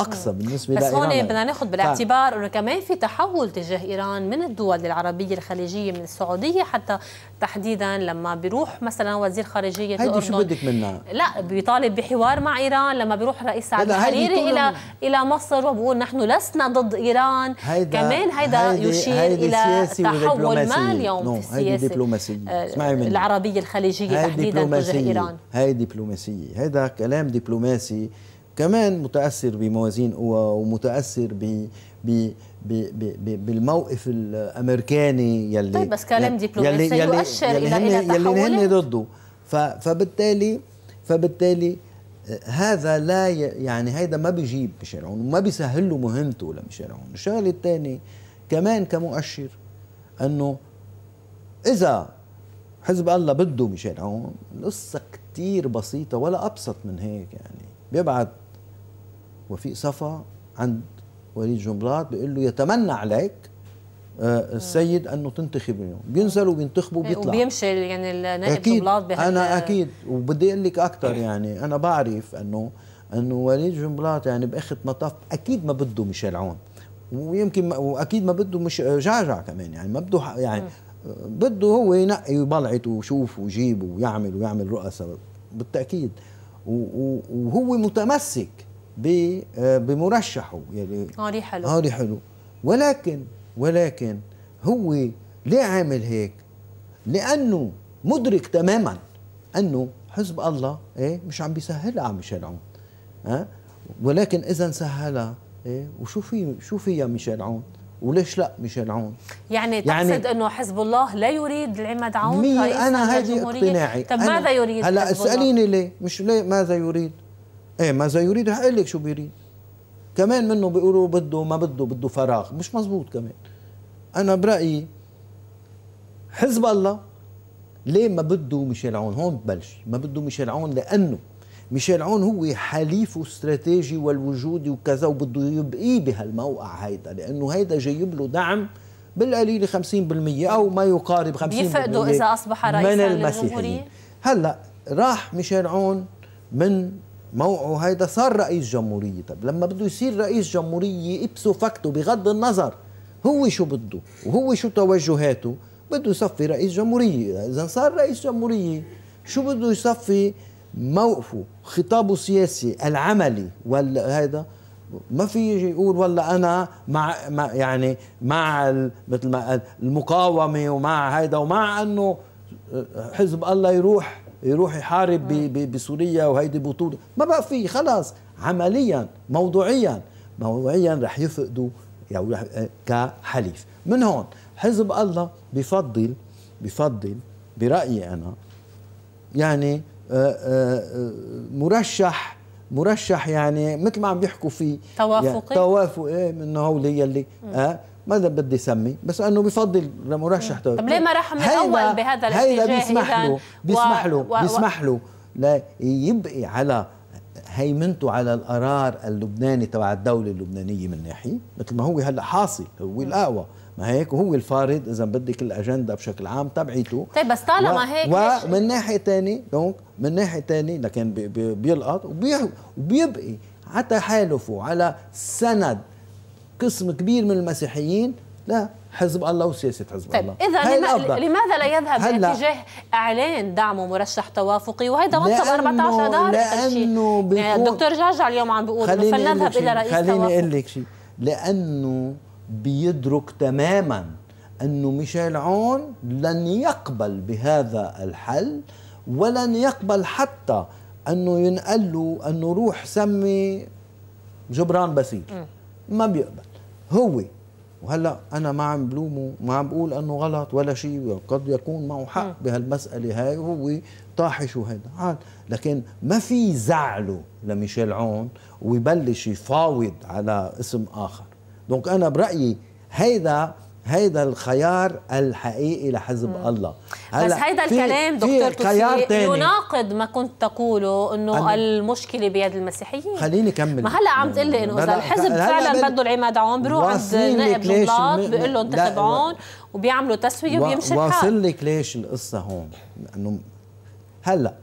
اقصى آه. بالنسبه لايران بس هون بدنا ناخذ طيب. بالاعتبار ف... انه كمان في تحول تجاه ايران من الدول العربيه الخليجيه من السعوديه حتى تحديدا لما بيروح مثلا وزير خارجيه هيدي شو بدك منها؟ لا بيطالب بحوار مع ايران لما بيروح رئيس سعد الحريري الى الى مصر وبقول نحن لسنا ضد ايران هيدا كمان هيدا هيدي يشير هيدي الى تحول ما اليوم في السياسه نعم، آه، دبلوماسيه مني العربيه الخليجيه تحديدا تجاه ايران هي دبلوماسيه هيدا كلام دبلوماسي كمان متاثر بموازين قوى ومتاثر ب ب ب ب بالموقف الامريكاني يلي طيب بس كلام دبلوماسي يؤشر يلي الى الى تحول يلي هن ضده فبالتالي فبالتالي هذا لا يعني هيدا ما بيجيب ميشيل عون وما بيسهل له مهمته لميشيل عون الشغله الثانيه كمان كمؤشر انه اذا حزب الله بده ميشيل عون القصه كثير بسيطه ولا ابسط من هيك يعني بيبعت وفي صفا عند وليد جنبلاط بيقول له يتمنى عليك آه، السيد انه تنتخب اليوم بينزلوا بينتخبوا إيه، وبيطلع وبيمشي يعني النائب جنبلاط بهال انا اكيد وبدي اقول لك اكثر يعني انا بعرف انه انه وليد جنبلاط يعني باخر مطاف اكيد ما بده ميشيل عون ويمكن واكيد ما بده مش جعجع كمان يعني ما بده يعني بده هو ينقي وبلعت ويشوف ويجيب ويعمل ويعمل رؤساء بالتاكيد وهو متمسك بمرشحه يعني هولي حلو هولي حلو ولكن ولكن هو ليه عامل هيك؟ لانه مدرك تماما انه حزب الله ايه مش عم بيسهلها عم ميشيل عون ها ولكن اذا سهلها ايه وشو في شو فيها ميشيل عون وليش لا ميشيل عون يعني, يعني تقصد انه حزب الله لا يريد العماد عون مي انا هذه اقتناعي طب ماذا يريد هلا اساليني ليه مش ليه ماذا يريد ايه ماذا يريد رح اقول لك شو بيريد كمان منه بيقولوا بده ما بده بده فراغ مش مزبوط كمان انا برايي حزب الله ليه ما بده ميشيل عون هون ببلش ما بده ميشيل عون لانه ميشيل عون هو حليفه استراتيجي والوجودي وكذا وبده يبقيه بهالموقع هيدا لانه هيدا جايب له دعم بالقليل 50% او ما يقارب 50% بيفقدوا اذا اصبح رئيسا من المسيحيين هلا راح ميشيل عون من موقعه هيدا صار رئيس جمهورية طب لما بده يصير رئيس جمهورية إبسو فاكتو بغض النظر هو شو بده وهو شو توجهاته بده يصفي رئيس جمهورية إذا صار رئيس جمهورية شو بده يصفي موقفه خطابه السياسي العملي ولا هيدا ما في يجي يقول والله انا مع, مع يعني مع مثل ما المقاومه ومع هيدا ومع انه حزب الله يروح يروح يحارب نعم. بسوريا وهيدي بطولة ما بقى في خلاص عمليا موضوعيا موضوعيا رح يفقدوا يعني رح آه، كحليف من هون حزب الله بفضل بفضل برأيي أنا يعني آه، آه، مرشح مرشح يعني مثل ما عم بيحكوا فيه توافقي يعني توافق ايه من هول يلي آه ما بدي سمي بس انه بفضل مرشح طيب ليه ما راح من الاول بهذا الاتجاه هيدا بيسمح له بيسمح له و... بيسمح له لا يبقي على هيمنته على القرار اللبناني تبع الدوله اللبنانيه من ناحيه مثل ما هو هلا حاصل هو الاقوى ما هيك وهو الفارض اذا بدك الاجنده بشكل عام تبعيته طيب بس طالما و... هيك ومن ناحيه ثانيه دونك من ناحيه ثانيه لكن بي... بي... بيلقط وبي... وبيبقي على تحالفه على سند قسم كبير من المسيحيين لا حزب الله وسياسة حزب طيب الله إذا لماذا لا يذهب باتجاه إعلان دعمه مرشح توافقي وهذا منصب 14 دار لأنه يعني بيكون دكتور جعجع اليوم عم بيقول فلنذهب إلى رئيس خليني أقول لك شيء لأنه بيدرك تماما أنه ميشيل عون لن يقبل بهذا الحل ولن يقبل حتى أنه ينقل له أنه روح سمي جبران باسيل ما بيقبل هو وهلا انا ما عم بلومه ما عم بقول انه غلط ولا شيء قد يكون معه حق بهالمساله هاي وهو طاحش وهيدا عاد لكن ما في زعله لميشيل عون ويبلش يفاوض على اسم اخر دونك انا برايي هيدا هيدا الخيار الحقيقي لحزب مم. الله هلا بس هيدا الكلام دكتور توفيق يناقض ما كنت تقوله انه المشكله بيد المسيحيين خليني كمل ما هلا عم تقول لي انه اذا الحزب فعلا بده العماد عون بيروح عند نائب الولاط بيقول له انتخب عون وبيعملوا تسويه وبيمشي الحال واصل لك ليش القصه هون لانه هلا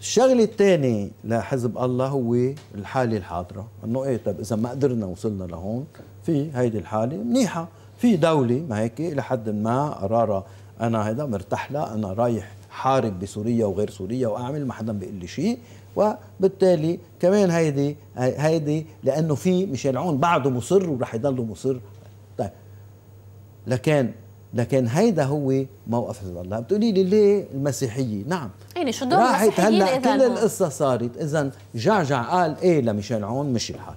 الشغلة الثانية لحزب الله هو الحالة الحاضرة، انه ايه طب إذا ما قدرنا وصلنا لهون في هيدي الحالة منيحة، في دولة ما هيك إلى حد ما قرارة أنا هذا مرتاح لها أنا رايح حارب بسوريا وغير سوريا وأعمل ما حدا بيقول لي شيء وبالتالي كمان هيدي هيدي لأنه في ميشيل عون بعده مصر ورح يضل مصر طيب لكن لكن هيدا هو موقف حزب الله بتقولي لي ليه المسيحيه نعم يعني شو دور راحت هلا كل القصه صارت اذا جعجع قال ايه لميشيل عون مشي الحال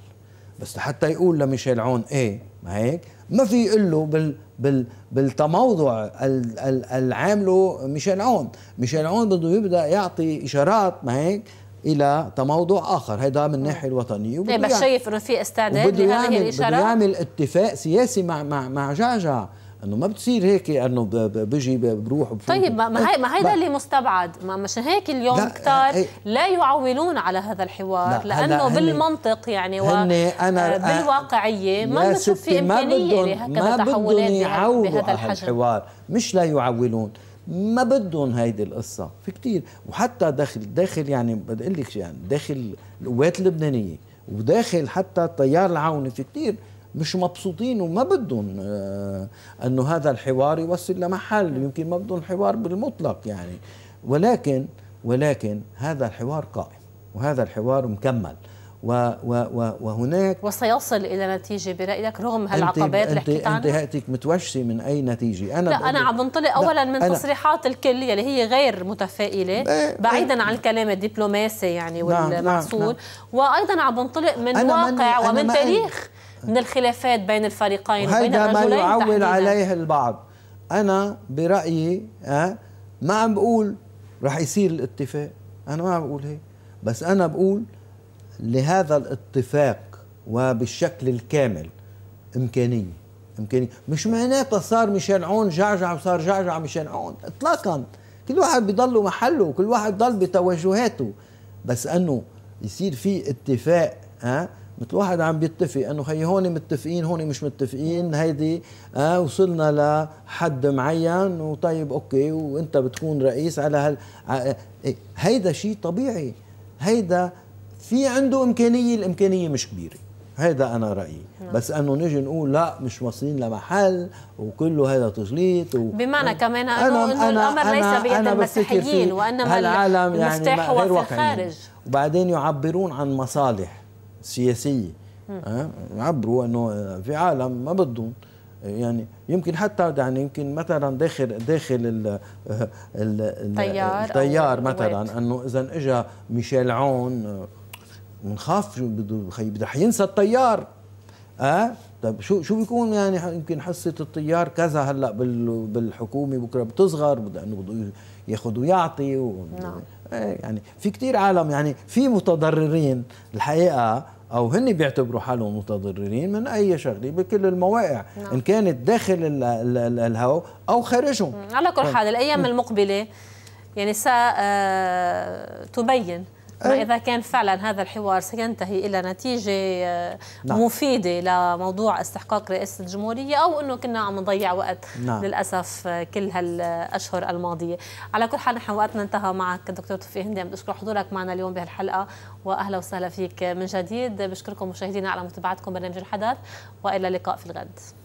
بس حتى يقول لميشيل عون ايه ما هيك ما في يقول له بال بال بالتموضع اللي عامله ميشيل عون ميشيل عون بده يبدا يعطي اشارات ما هيك الى تموضع اخر هيدا من الناحيه الوطنيه طيب بس شايف انه في استعداد لهذه الاشارات بده يعمل اتفاق سياسي مع مع مع جعجع انه ما بتصير هيك انه بيجي بروح بفوت. طيب ما هي ما هيدا اللي مستبعد ما مشان هيك اليوم كثار كتار إيه. لا يعولون على هذا الحوار لا لانه بالمنطق يعني و أنا آه، بالواقعيه ما بشوف في امكانيه لهكذا تحولات بهذا الحجم الحوار مش لا يعولون ما بدهم هيدي القصة في كتير وحتى داخل داخل يعني بدي أقول لك يعني داخل القوات اللبنانية وداخل حتى التيار العوني في كتير مش مبسوطين وما بدهم آه، انه هذا الحوار يوصل لمحل يمكن ما بدهم الحوار بالمطلق يعني ولكن ولكن هذا الحوار قائم وهذا الحوار مكمل و و و وهناك وسيصل الى نتيجه برايك رغم هالعقبات اللي حكيت عنها انت هاتك متوشي من اي نتيجه انا لا انا عم بنطلق اولا من تصريحات الكل يلي هي غير متفائله بعيدا عن الكلام الدبلوماسي يعني نعم، نعم، والمعسول نعم. وايضا عم بنطلق من واقع ومن تاريخ من الخلافات بين الفريقين وهذا ما يعول عليه البعض انا برايي أه ما عم بقول رح يصير الاتفاق انا ما عم بقول هيك بس انا بقول لهذا الاتفاق وبالشكل الكامل امكانيه امكانيه مش معناتها صار ميشيل عون جعجع وصار جعجع ميشيل عون اطلاقا كل واحد بضله محله وكل واحد ضل بتوجهاته بس انه يصير في اتفاق ها مثل واحد عم بيتفق انه هي هون متفقين هون مش متفقين هيدي آه وصلنا لحد معين وطيب اوكي وانت بتكون رئيس على هال آه، آه، إيه، هيدا شيء طبيعي هيدا في عنده امكانيه الامكانيه مش كبيره هيدا انا رايي نعم. بس انه نجي نقول لا مش واصلين لمحل وكله هذا تجليط و... بمعنى كمان انه أنا أنا الامر أنا ليس بيد المسيحيين وانما العالم يعني غير هو في الخارج وبعدين يعبرون عن مصالح سياسيه عبروا انه في عالم ما بدهم يعني يمكن حتى يعني يمكن مثلا داخل داخل ال ال التيار التيار مثلا انه اذا اجى ميشيل عون بنخاف شو بده بده حينسى التيار اه طيب شو شو بيكون يعني يمكن حصه التيار كذا هلا بالحكومه بكره بتصغر بده انه بده ياخذ ويعطي و... نعم. إيه، يعني في كتير عالم يعني في متضررين الحقيقه او هن بيعتبروا حالهم متضررين من اي شغله بكل المواقع نعم. ان كانت داخل الهواء او خارجهم على كل حال الايام نعم. المقبله يعني ستبين آه، ما إذا كان فعلا هذا الحوار سينتهي إلى نتيجة آه، نعم. مفيدة لموضوع استحقاق رئاسة الجمهورية أو أنه كنا عم نضيع وقت نعم. للأسف آه، كل هالأشهر الماضية على كل حال نحن وقتنا انتهى معك دكتور توفيق هندي عم بشكر حضورك معنا اليوم بهالحلقة وأهلا وسهلا فيك من جديد بشكركم مشاهدينا على متابعتكم برنامج الحدث وإلى اللقاء في الغد